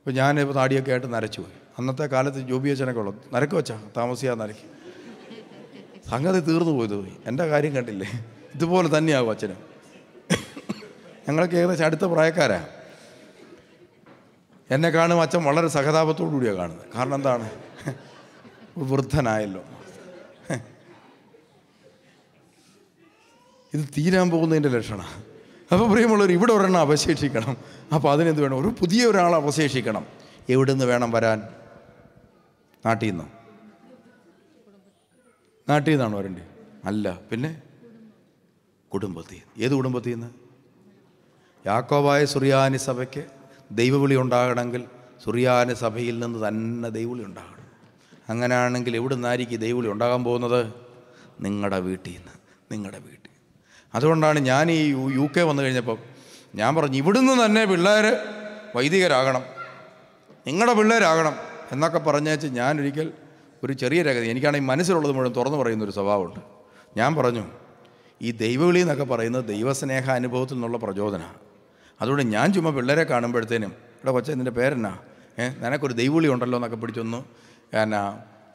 ഇപ്പോൾ ഞാനിപ്പോൾ താടിയൊക്കെ ആയിട്ട് നരച്ചു പോയി അന്നത്തെ കാലത്ത് ജോബി അച്ഛനൊക്കെ ഉള്ളത് നരക്ക് വെച്ചാൽ താമസിയാതെ നരക്കി സംഗതി തീർന്നു പോയത് പോയി എൻ്റെ കാര്യം കണ്ടില്ലേ ഇതുപോലെ തന്നെയാകും അച്ഛനും ഞങ്ങൾക്ക് ഏകദേശം അടുത്ത പ്രായക്കാരാ എന്നെ കാണും അച്ഛൻ വളരെ സഹതാപത്തോടു കൂടിയാണ് കാണുന്നത് കാരണം എന്താണ് വൃദ്ധനായല്ലോ ഇത് തീരാൻ പോകുന്നതിൻ്റെ ലക്ഷണമാണ് അപ്പോൾ പ്രിയമുള്ളവർ ഇവിടെ ഒരെണ്ണം അവശേഷിക്കണം അപ്പോൾ അതിനെന്ത് വേണം ഒരു പുതിയ ഒരാൾ അവശേഷിക്കണം എവിടെ നിന്ന് വേണം വരാൻ നാട്ടിൽ നിന്നോ നാട്ടിൽ നിന്നാണ് വരേണ്ടത് അല്ല പിന്നെ കുടുംബത്തിൽ ഏത് കുടുംബത്തിൽ നിന്ന് യാക്കോബായ സുറിയാനി സഭയ്ക്ക് ദൈവവിളി ഉണ്ടാകണമെങ്കിൽ സുറിയാനി സഭയിൽ നിന്ന് തന്നെ ദൈവവിളി ഉണ്ടാകണം അങ്ങനെയാണെങ്കിൽ എവിടെ നിന്നായിരിക്കും ദൈവവിളി ഉണ്ടാകാൻ പോകുന്നത് നിങ്ങളുടെ വീട്ടിൽ നിന്ന് നിങ്ങളുടെ വീട്ടിൽ അതുകൊണ്ടാണ് ഞാൻ ഈ യു കെ വന്നു കഴിഞ്ഞപ്പോൾ ഞാൻ പറഞ്ഞു ഇവിടുന്ന് തന്നെ പിള്ളേർ വൈദികരാകണം നിങ്ങളുടെ പിള്ളേരാകണം എന്നൊക്കെ പറഞ്ഞേച്ച് ഞാനൊരിക്കൽ ഒരു ചെറിയ രഹസ്യം എനിക്കാണെങ്കിൽ മനസ്സിലുള്ളത് മുഴുവൻ തുറന്നു പറയുന്ന ഒരു സ്വഭാവമുണ്ട് ഞാൻ പറഞ്ഞു ഈ ദൈവവിളി എന്നൊക്കെ പറയുന്നത് ദൈവസ്നേഹ അനുഭവത്തിൽ നിന്നുള്ള പ്രചോദനമാണ് അതുകൊണ്ട് ഞാൻ ചുമ്മാ പിള്ളേരെ കാണുമ്പോഴത്തേനും ഇവിടെ കൊച്ചെ നിൻ്റെ പേരെന്നാ ഏഹ് നിനക്കൊരു ദൈവവിളി ഉണ്ടല്ലോ എന്നൊക്കെ പിടിച്ചൊന്ന് എന്നാ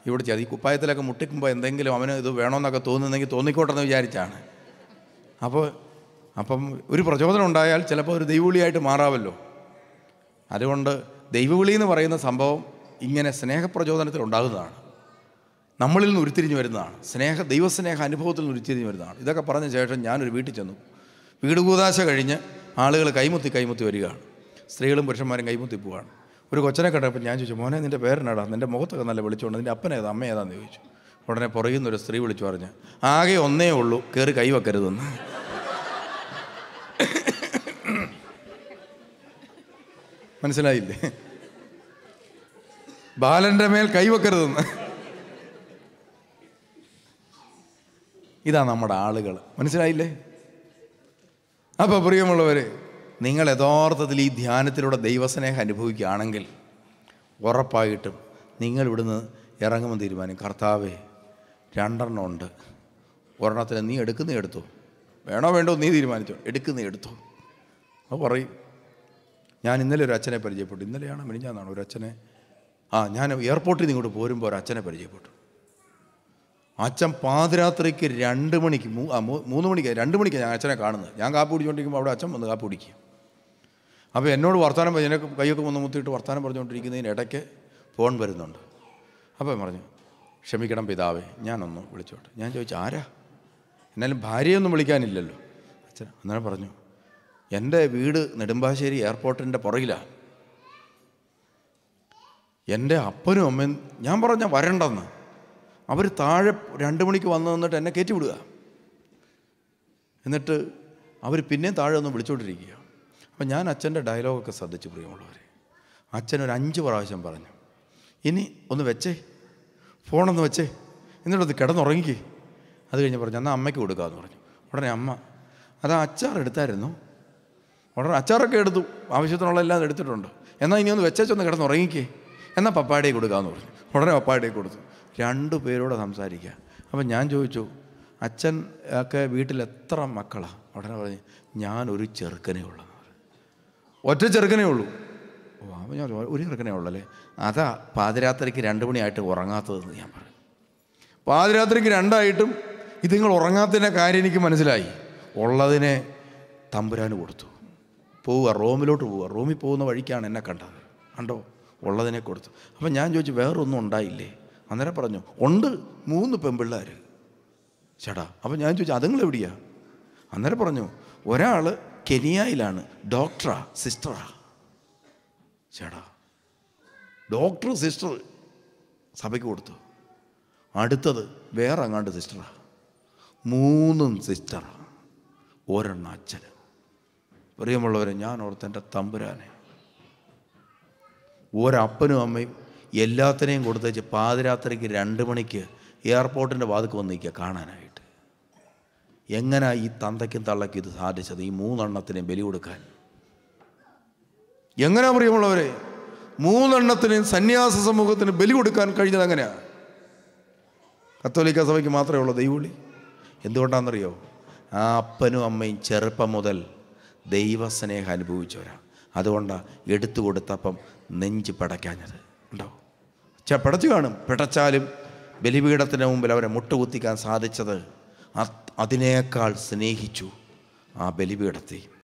ഇവിടെ ചെയ്ത് ഈ കുപ്പായത്തിലൊക്കെ മുട്ടിക്കുമ്പോൾ എന്തെങ്കിലും അവന് ഇത് വേണമെന്നൊക്കെ തോന്നുന്നെങ്കിൽ തോന്നിക്കോട്ടെന്ന് വിചാരിച്ചാണ് അപ്പോൾ അപ്പം ഒരു പ്രചോദനം ഉണ്ടായാൽ ചിലപ്പോൾ ഒരു ദൈവവിളിയായിട്ട് മാറാമല്ലോ അതുകൊണ്ട് ദൈവവിളി എന്ന് പറയുന്ന സംഭവം ഇങ്ങനെ സ്നേഹപ്രചോദനത്തിൽ ഉണ്ടാകുന്നതാണ് നമ്മളിൽ നിന്ന് ഉരുത്തിരിഞ്ഞ് വരുന്നതാണ് സ്നേഹ ദൈവസ്നേഹ അനുഭവത്തിൽ നിന്ന് ഉരുത്തിരിഞ്ഞ് വരുന്നതാണ് ഇതൊക്കെ പറഞ്ഞ ശേഷം ഞാനൊരു വീട്ടിൽ ചെന്നു വീട് കൂതാശ കഴിഞ്ഞ് ആളുകൾ കൈമുത്തി കൈമുത്തി വരികയാണ് സ്ത്രീകളും പുരുഷന്മാരും കൈമുത്തി പോവുകയാണ് ഒരു കൊച്ചനെ കണ്ടപ്പോൾ ഞാൻ ചോദിച്ചു മോനെ നിൻ്റെ പേരനാടാ നിൻ്റെ മുഖത്തൊക്കെ നല്ല വിളിച്ചുകൊണ്ട് നിൻ്റെ അപ്പൻ ഏതാ അമ്മ ഏതാന്ന് ചോദിച്ചു ഉടനെ പുറകിൽ നിന്നൊരു സ്ത്രീ വിളിച്ചു പറഞ്ഞ് ആകെ ഒന്നേ ഉള്ളൂ കയറി വെക്കരുതെന്ന് മനസ്സിലായില്ലേ ബാലൻ്റെ മേൽ കൈവെക്കരുതെന്ന് ഇതാ നമ്മുടെ ആളുകൾ മനസ്സിലായില്ലേ അപ്പോൾ പ്രിയമുള്ളവർ നിങ്ങൾ യഥാർത്ഥത്തിൽ ഈ ധ്യാനത്തിലൂടെ ദൈവസ്നേഹം അനുഭവിക്കുകയാണെങ്കിൽ ഉറപ്പായിട്ടും നിങ്ങൾ ഇവിടുന്ന് ഇറങ്ങുമ്പോൾ തീരുമാനം കർത്താവേ രണ്ടെണ്ണം ഉണ്ട് ഒരെണ്ണത്തിന് നീ എടുക്കുന്നേ എടുത്തു വേണോ വേണ്ടോ നീ തീരുമാനിച്ചോ എടുക്കുന്നേ എടുത്തു അപ്പോൾ പറയും ഞാൻ ഇന്നലെ ഒരു അച്ഛനെ പരിചയപ്പെട്ടു ഇന്നലെയാണ് മിനിഞ്ഞാന്നാണ് ഒരു അച്ഛനെ ആ ഞാൻ എയർപോർട്ടിൽ നിന്ന് ഇങ്ങോട്ട് പോരുമ്പോൾ ഒരു അച്ഛനെ പരിചയപ്പെട്ടു അച്ഛൻ പാതിരാത്രിക്ക് രണ്ട് മണിക്ക് മൂന്ന് മണിക്ക് രണ്ട് മണിക്ക് ഞാൻ അച്ഛനെ കാണുന്നത് ഞാൻ കാപ്പി കുടിച്ചുകൊണ്ടിരിക്കുമ്പോൾ അവിടെ അച്ഛൻ വന്ന് കാപ്പി കുടിക്കുക അപ്പോൾ എന്നോട് വർത്തമാനം പറഞ്ഞു എന്നെ കൈയൊക്കെ വന്ന് മുത്തിയിട്ട് വർത്തമാനം പറഞ്ഞുകൊണ്ടിരിക്കുന്നതിന് ഇടയ്ക്ക് ഫോൺ വരുന്നുണ്ട് അപ്പോൾ പറഞ്ഞു ക്ഷമിക്കണം പിതാവേ ഞാനൊന്ന് വിളിച്ചോട്ടെ ഞാൻ ചോദിച്ചു ആരാ എന്നാലും ഭാര്യയൊന്നും വിളിക്കാനില്ലല്ലോ അച്ഛൻ അന്നേരം പറഞ്ഞു എൻ്റെ വീട് നെടുമ്പാശ്ശേരി എയർപോർട്ടിൻ്റെ പുറകിലാണ് എൻ്റെ അപ്പനും അമ്മയും ഞാൻ പറഞ്ഞ വരണ്ടെന്ന് അവർ താഴെ രണ്ട് മണിക്ക് വന്നു നിന്നിട്ട് എന്നെ കയറ്റി വിടുക എന്നിട്ട് അവർ പിന്നെയും താഴെ ഒന്ന് വിളിച്ചുകൊണ്ടിരിക്കുക അപ്പം ഞാൻ അച്ഛൻ്റെ ഡയലോഗൊക്കെ ശ്രദ്ധിച്ചു പ്രിയമുള്ളവർ അച്ഛൻ ഒരു അഞ്ച് പ്രാവശ്യം പറഞ്ഞു ഇനി ഒന്ന് വെച്ചേ ഫോണൊന്ന് വെച്ചേ എന്നിട്ടത് കിടന്നുറങ്ങിക്ക് അത് കഴിഞ്ഞ് പറഞ്ഞു എന്നാൽ അമ്മയ്ക്ക് കൊടുക്കാമെന്ന് പറഞ്ഞു ഉടനെ അമ്മ അത് അച്ചാർ എടുത്തായിരുന്നു ഉടനെ അച്ചാറൊക്കെ എടുത്തു ആവശ്യത്തിനുള്ള എല്ലാം എടുത്തിട്ടുണ്ട് എന്നാൽ ഇനി ഒന്ന് വെച്ചേച്ചൊന്ന് കിടന്നുറങ്ങിക്കേ എന്നാൽ പപ്പാടിയെ കൊടുക്കാമെന്ന് പറഞ്ഞു ഉടനെ പപ്പാടിയെ കൊടുത്തു രണ്ട് പേരോട് സംസാരിക്കുക അപ്പം ഞാൻ ചോദിച്ചു അച്ഛൻ ഒക്കെ വീട്ടിൽ എത്ര മക്കളാണ് ഉടനെ പറഞ്ഞു ഞാനൊരു ചെറുക്കനേ ഉള്ളു ഒറ്റ ചെറുക്കനേ ഉള്ളൂ ഓ അപ്പം ഞാൻ ഒരു ചെറുക്കനേ ഉള്ളൂ അല്ലേ അതാ പാതിരാത്രിക്ക് രണ്ട് മണിയായിട്ട് ഉറങ്ങാത്തതെന്ന് ഞാൻ പറഞ്ഞു പാതിരാത്രിക്ക് രണ്ടായിട്ടും ഇത് നിങ്ങൾ ഉറങ്ങാത്തതിൻ്റെ കാര്യം എനിക്ക് മനസ്സിലായി ഉള്ളതിനെ തമ്പുരാന് കൊടുത്തു പോവുക റോമിലോട്ട് പോവുക റൂമിൽ പോകുന്ന വഴിക്കാണ് എന്നെ കണ്ടത് കണ്ടോ ഉള്ളതിനെ കൊടുത്തു അപ്പം ഞാൻ ചോദിച്ചു വേറൊന്നും ഉണ്ടായില്ലേ അന്നേരം പറഞ്ഞു ഉണ്ട് മൂന്ന് പെൺപിള്ളേർ ചേട്ടാ അപ്പം ഞാൻ ചോദിച്ചു അതുങ്ങൾ എവിടെയാ അന്നേരം പറഞ്ഞു ഒരാൾ കെനിയയിലാണ് ഡോക്ടറാ സിസ്റ്ററാ ചേടാ ഡോക്ടർ സിസ്റ്റർ സഭയ്ക്ക് കൊടുത്തു അടുത്തത് വേറെ അങ്ങാണ്ട് സിസ്റ്ററാ മൂന്നും സിസ്റ്ററാ ഒരെണ്ണ അച്ഛൻ പ്രിയമുള്ളവരെ ഞാൻ ഓർത്തെൻ്റെ തമ്പുരാനെ ഒരപ്പനും അമ്മയും എല്ലാത്തിനെയും കൊടുത്തേച്ച് പാതിരാത്രിക്ക് രണ്ട് മണിക്ക് എയർപോർട്ടിൻ്റെ വാതിക്ക് വന്നിരിക്കുക കാണാനായിട്ട് എങ്ങനെ ഈ തന്തയ്ക്കും തള്ളയ്ക്കും ഇത് സാധിച്ചത് ഈ മൂന്നെണ്ണത്തിനെയും ബലി കൊടുക്കാൻ എങ്ങനെയാ പ്രിയമുള്ളവരെ മൂന്നെണ്ണത്തിനും സന്യാസ സമൂഹത്തിന് ബലി കൊടുക്കാൻ കഴിഞ്ഞത് അങ്ങനെയാണ് കത്തോലിക്ക സഭയ്ക്ക് മാത്രമേ ഉള്ളൂ ദൈവവിളി എന്തുകൊണ്ടാണെന്നറിയോ ആ അപ്പനും അമ്മയും ചെറുപ്പം മുതൽ ദൈവസ്നേഹം അനുഭവിച്ചവരാണ് അതുകൊണ്ടാണ് എടുത്തു കൊടുത്തപ്പം നെഞ്ച് പടയ്ക്കാഞ്ഞത് ഉണ്ടോ പിടച്ചു കാണും പിടച്ചാലും ബലിപീഠത്തിന് മുമ്പിൽ അവരെ മുട്ടുകുത്തിക്കാൻ സാധിച്ചത് അതിനേക്കാൾ സ്നേഹിച്ചു ആ ബലിപീഠത്തെയും